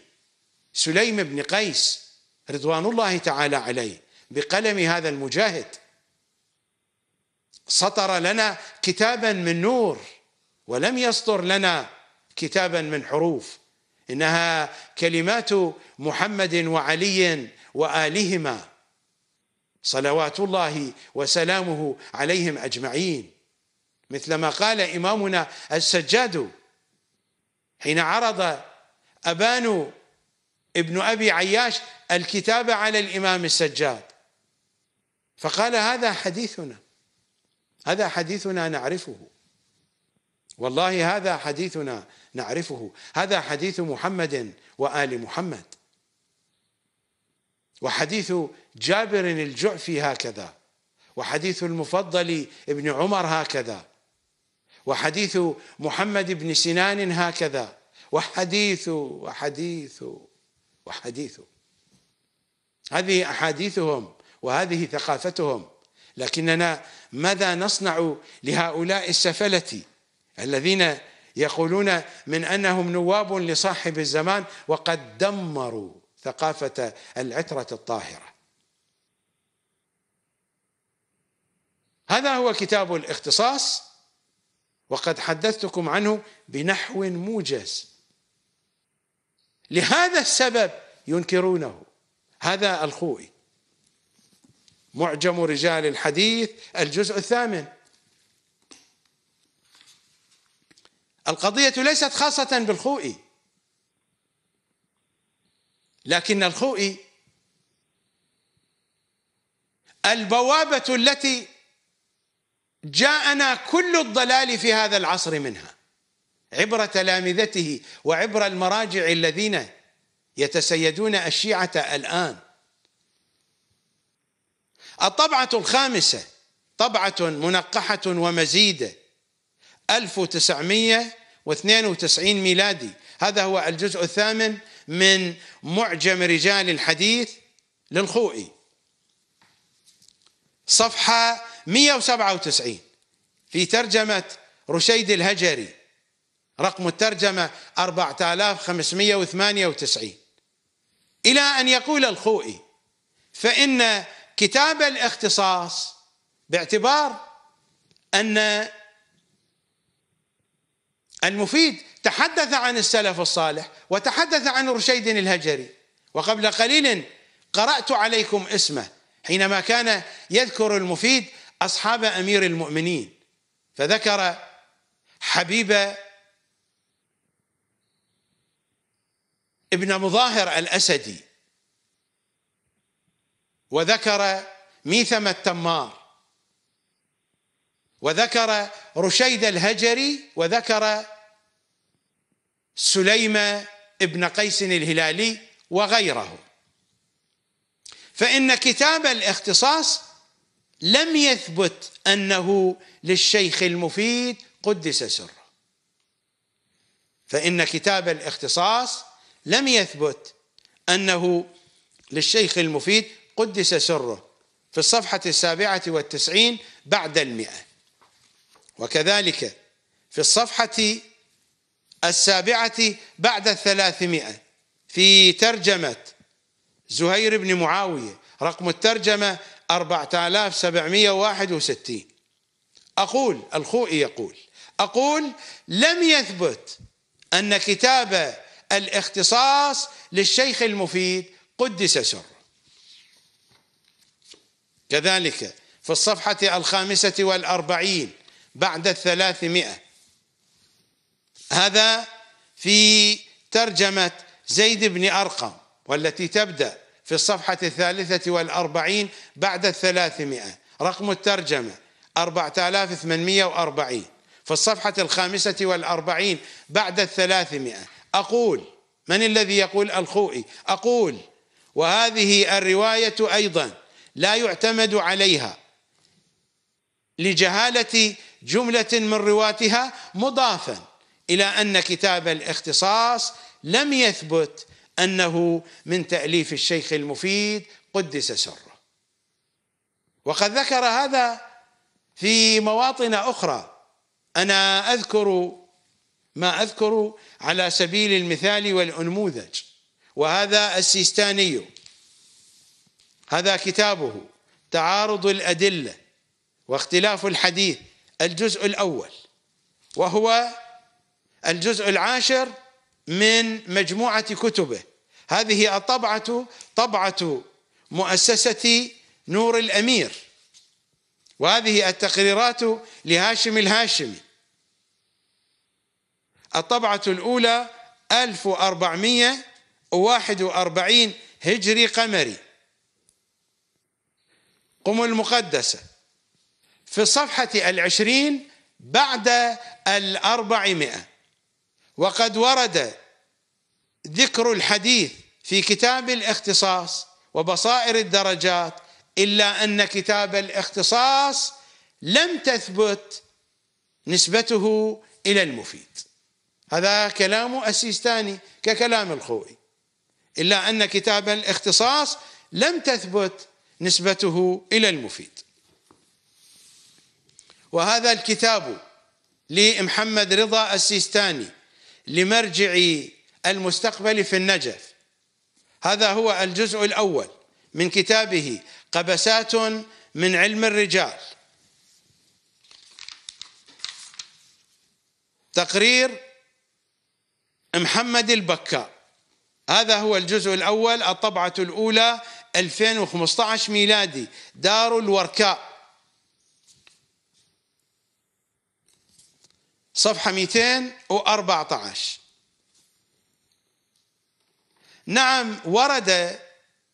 سليم بن قيس رضوان الله تعالى عليه بقلم هذا المجاهد سطر لنا كتابا من نور ولم يسطر لنا كتابا من حروف انها كلمات محمد وعلي والهما صلوات الله وسلامه عليهم اجمعين مثل ما قال إمامنا السجاد حين عرض أبان ابن أبي عياش الكتاب على الإمام السجاد فقال هذا حديثنا هذا حديثنا نعرفه والله هذا حديثنا نعرفه هذا حديث محمد وآل محمد وحديث جابر الجعفي هكذا وحديث المفضل ابن عمر هكذا وحديث محمد بن سنان هكذا وحديث وحديث وحديث هذه أحاديثهم وهذه ثقافتهم لكننا ماذا نصنع لهؤلاء السفلة الذين يقولون من أنهم نواب لصاحب الزمان وقد دمروا ثقافة العترة الطاهرة هذا هو كتاب الاختصاص وقد حدثتكم عنه بنحو موجز لهذا السبب ينكرونه هذا الخوئي معجم رجال الحديث الجزء الثامن القضية ليست خاصة بالخوئي لكن الخوئي البوابة التي جاءنا كل الضلال في هذا العصر منها عبر تلامذته وعبر المراجع الذين يتسيدون الشيعة الآن الطبعة الخامسة طبعة منقحة ومزيدة 1992 ميلادي هذا هو الجزء الثامن من معجم رجال الحديث للخوئي صفحة 197 في ترجمة رشيد الهجري رقم الترجمة 4598 إلى أن يقول الخوئي فإن كتاب الاختصاص باعتبار أن المفيد تحدث عن السلف الصالح وتحدث عن رشيد الهجري وقبل قليل قرأت عليكم اسمه حينما كان يذكر المفيد أصحاب أمير المؤمنين فذكر حبيب ابن مظاهر الأسدي وذكر ميثم التمار وذكر رشيد الهجري وذكر سليمة ابن قيس الهلالي وغيره فإن كتاب الاختصاص لم يثبت انه للشيخ المفيد قدس سره فان كتاب الاختصاص لم يثبت انه للشيخ المفيد قدس سره في الصفحه السابعه والتسعين بعد المئه وكذلك في الصفحه السابعه بعد الثلاثمائه في ترجمه زهير بن معاويه رقم الترجمه 4761 أقول الخوئي يقول أقول لم يثبت أن كتاب الاختصاص للشيخ المفيد قدس سر كذلك في الصفحة الخامسة والأربعين بعد الثلاثمائة هذا في ترجمة زيد بن أرقم والتي تبدأ في الصفحة الثالثة والأربعين بعد الثلاثمائة رقم الترجمة 4840 في الصفحة الخامسة والأربعين بعد الثلاثمائة أقول من الذي يقول الخوئي أقول وهذه الرواية أيضا لا يعتمد عليها لجهالة جملة من رواتها مضافا إلى أن كتاب الاختصاص لم يثبت انه من تاليف الشيخ المفيد قدس سره وقد ذكر هذا في مواطن اخرى انا اذكر ما اذكر على سبيل المثال والانموذج وهذا السيستاني هذا كتابه تعارض الادله واختلاف الحديث الجزء الاول وهو الجزء العاشر من مجموعة كتبه هذه الطبعة طبعة مؤسسة نور الأمير وهذه التقريرات لهاشم الهاشمي الطبعة الأولى 1441 هجري قمري قم المقدسة في الصفحة العشرين بعد الأربعمائة وقد ورد ذكر الحديث في كتاب الاختصاص وبصائر الدرجات الا ان كتاب الاختصاص لم تثبت نسبته الى المفيد هذا كلام السيستاني ككلام الخوئي الا ان كتاب الاختصاص لم تثبت نسبته الى المفيد وهذا الكتاب لمحمد رضا السيستاني لمرجعي المستقبل في النجف هذا هو الجزء الأول من كتابه قبسات من علم الرجال تقرير محمد البكاء هذا هو الجزء الأول الطبعة الأولى 2015 ميلادي دار الوركاء صفحة 214 نعم ورد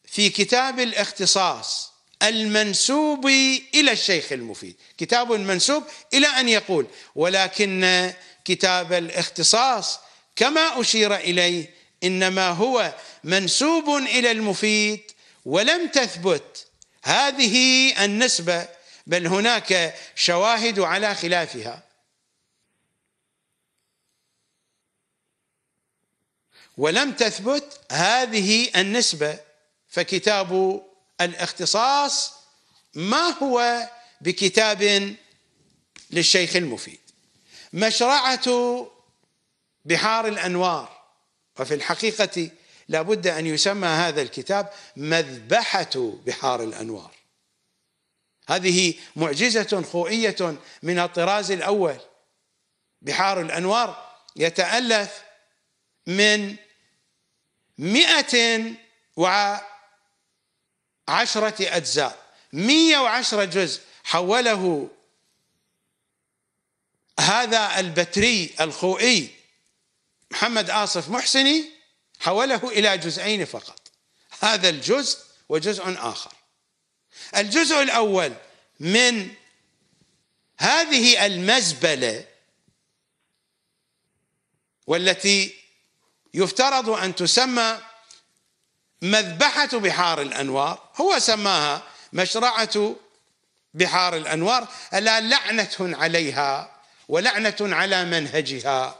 في كتاب الاختصاص المنسوب إلى الشيخ المفيد كتاب منسوب إلى أن يقول ولكن كتاب الاختصاص كما أشير إليه إنما هو منسوب إلى المفيد ولم تثبت هذه النسبة بل هناك شواهد على خلافها ولم تثبت هذه النسبة فكتاب الاختصاص ما هو بكتاب للشيخ المفيد مشرعة بحار الأنوار وفي الحقيقة لابد أن يسمى هذا الكتاب مذبحة بحار الأنوار هذه معجزة خوئية من الطراز الأول بحار الأنوار يتألف من مئة وعشرة أجزاء مية وعشرة جزء حوله هذا البتري الخوئي محمد آصف محسني حوله إلى جزئين فقط هذا الجزء وجزء آخر الجزء الأول من هذه المزبلة والتي يفترض أن تسمى مذبحة بحار الأنوار هو سماها مشرعة بحار الأنوار ألا لعنة عليها ولعنة على منهجها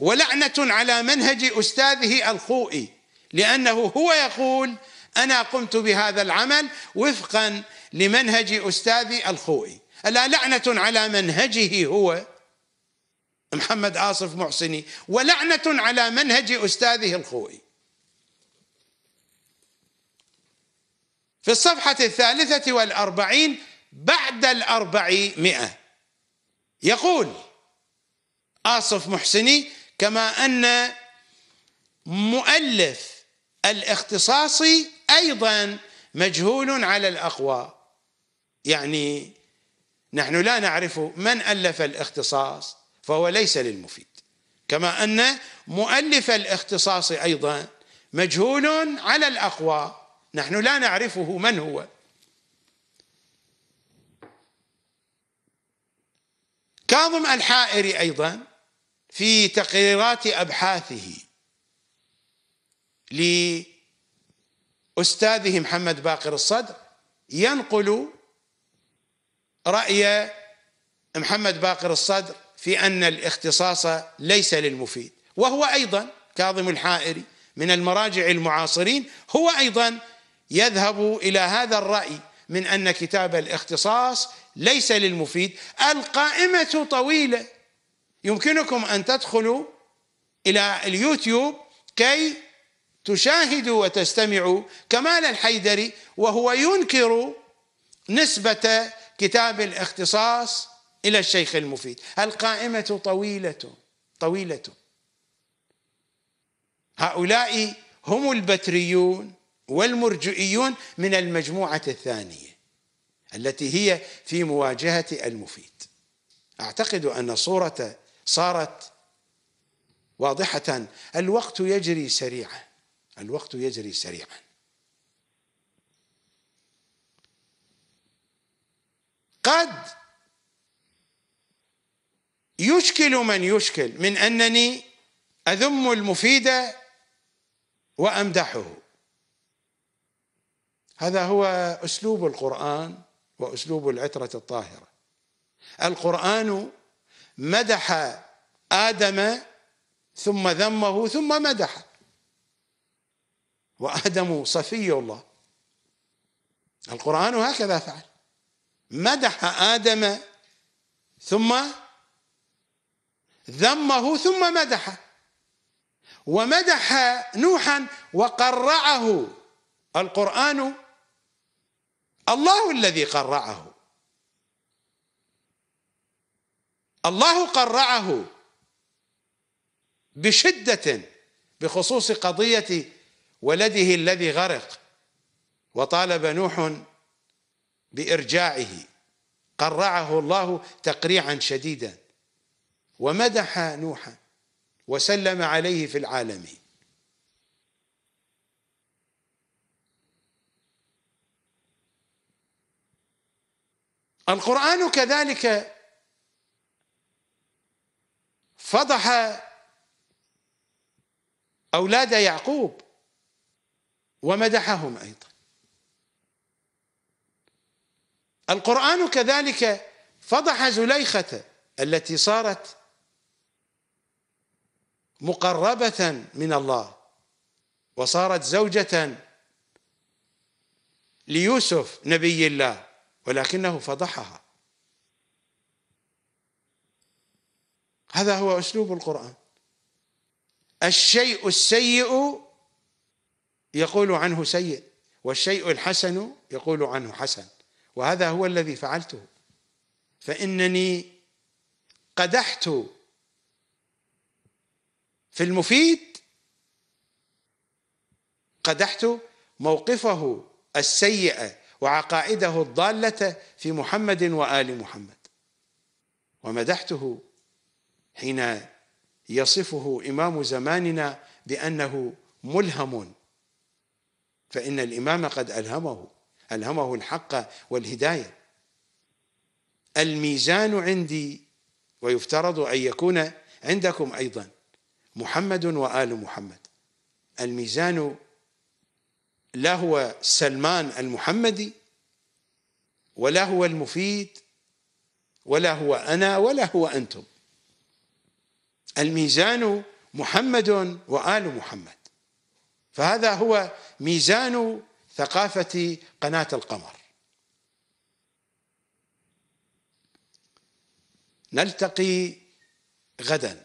ولعنة على منهج أستاذه الخوئي لأنه هو يقول أنا قمت بهذا العمل وفقا لمنهج أستاذي الخوئي ألا لعنة على منهجه هو محمد آصف محسني ولعنة على منهج أستاذه الخوئي في الصفحة الثالثة والأربعين بعد الأربعمائة يقول آصف محسني كما أن مؤلف الاختصاصي أيضا مجهول على الأقوى يعني نحن لا نعرف من ألف الاختصاص فهو ليس للمفيد كما أن مؤلف الاختصاص أيضا مجهول على الأقوى نحن لا نعرفه من هو كاظم الحائري أيضا في تقريرات أبحاثه لأستاذه محمد باقر الصدر ينقل رأي محمد باقر الصدر في أن الاختصاص ليس للمفيد وهو أيضا كاظم الحائري من المراجع المعاصرين هو أيضا يذهب إلى هذا الرأي من أن كتاب الاختصاص ليس للمفيد القائمة طويلة يمكنكم أن تدخلوا إلى اليوتيوب كي تشاهدوا وتستمعوا كمال الحيدري وهو ينكر نسبة كتاب الاختصاص إلى الشيخ المفيد القائمة طويلة طويلة هؤلاء هم البتريون والمرجئيون من المجموعة الثانية التي هي في مواجهة المفيد أعتقد أن صورة صارت واضحة الوقت يجري سريعا الوقت يجري سريعا قد يشكل من يشكل من انني اذم المفيد وامدحه هذا هو اسلوب القران واسلوب العتره الطاهره القران مدح ادم ثم ذمه ثم مدحه وادم صفي الله القران هكذا فعل مدح ادم ثم ذمه ثم مدحه ومدح نوحا وقرعه القرآن الله الذي قرعه الله قرعه بشدة بخصوص قضية ولده الذي غرق وطالب نوح بإرجاعه قرعه الله تقريعا شديدا ومدح نوحا وسلم عليه في العالمين القرآن كذلك فضح أولاد يعقوب ومدحهم أيضا القرآن كذلك فضح زليخة التي صارت مقربة من الله وصارت زوجة ليوسف نبي الله ولكنه فضحها هذا هو أسلوب القرآن الشيء السيء يقول عنه سيء والشيء الحسن يقول عنه حسن وهذا هو الذي فعلته فإنني قدحت في المفيد قدحت موقفه السيئة وعقائده الضالة في محمد وآل محمد ومدحته حين يصفه إمام زماننا بأنه ملهم فإن الإمام قد ألهمه ألهمه الحق والهداية الميزان عندي ويفترض أن يكون عندكم أيضا محمد وآل محمد الميزان لا هو سلمان المحمدي ولا هو المفيد ولا هو أنا ولا هو أنتم الميزان محمد وآل محمد فهذا هو ميزان ثقافة قناة القمر نلتقي غدا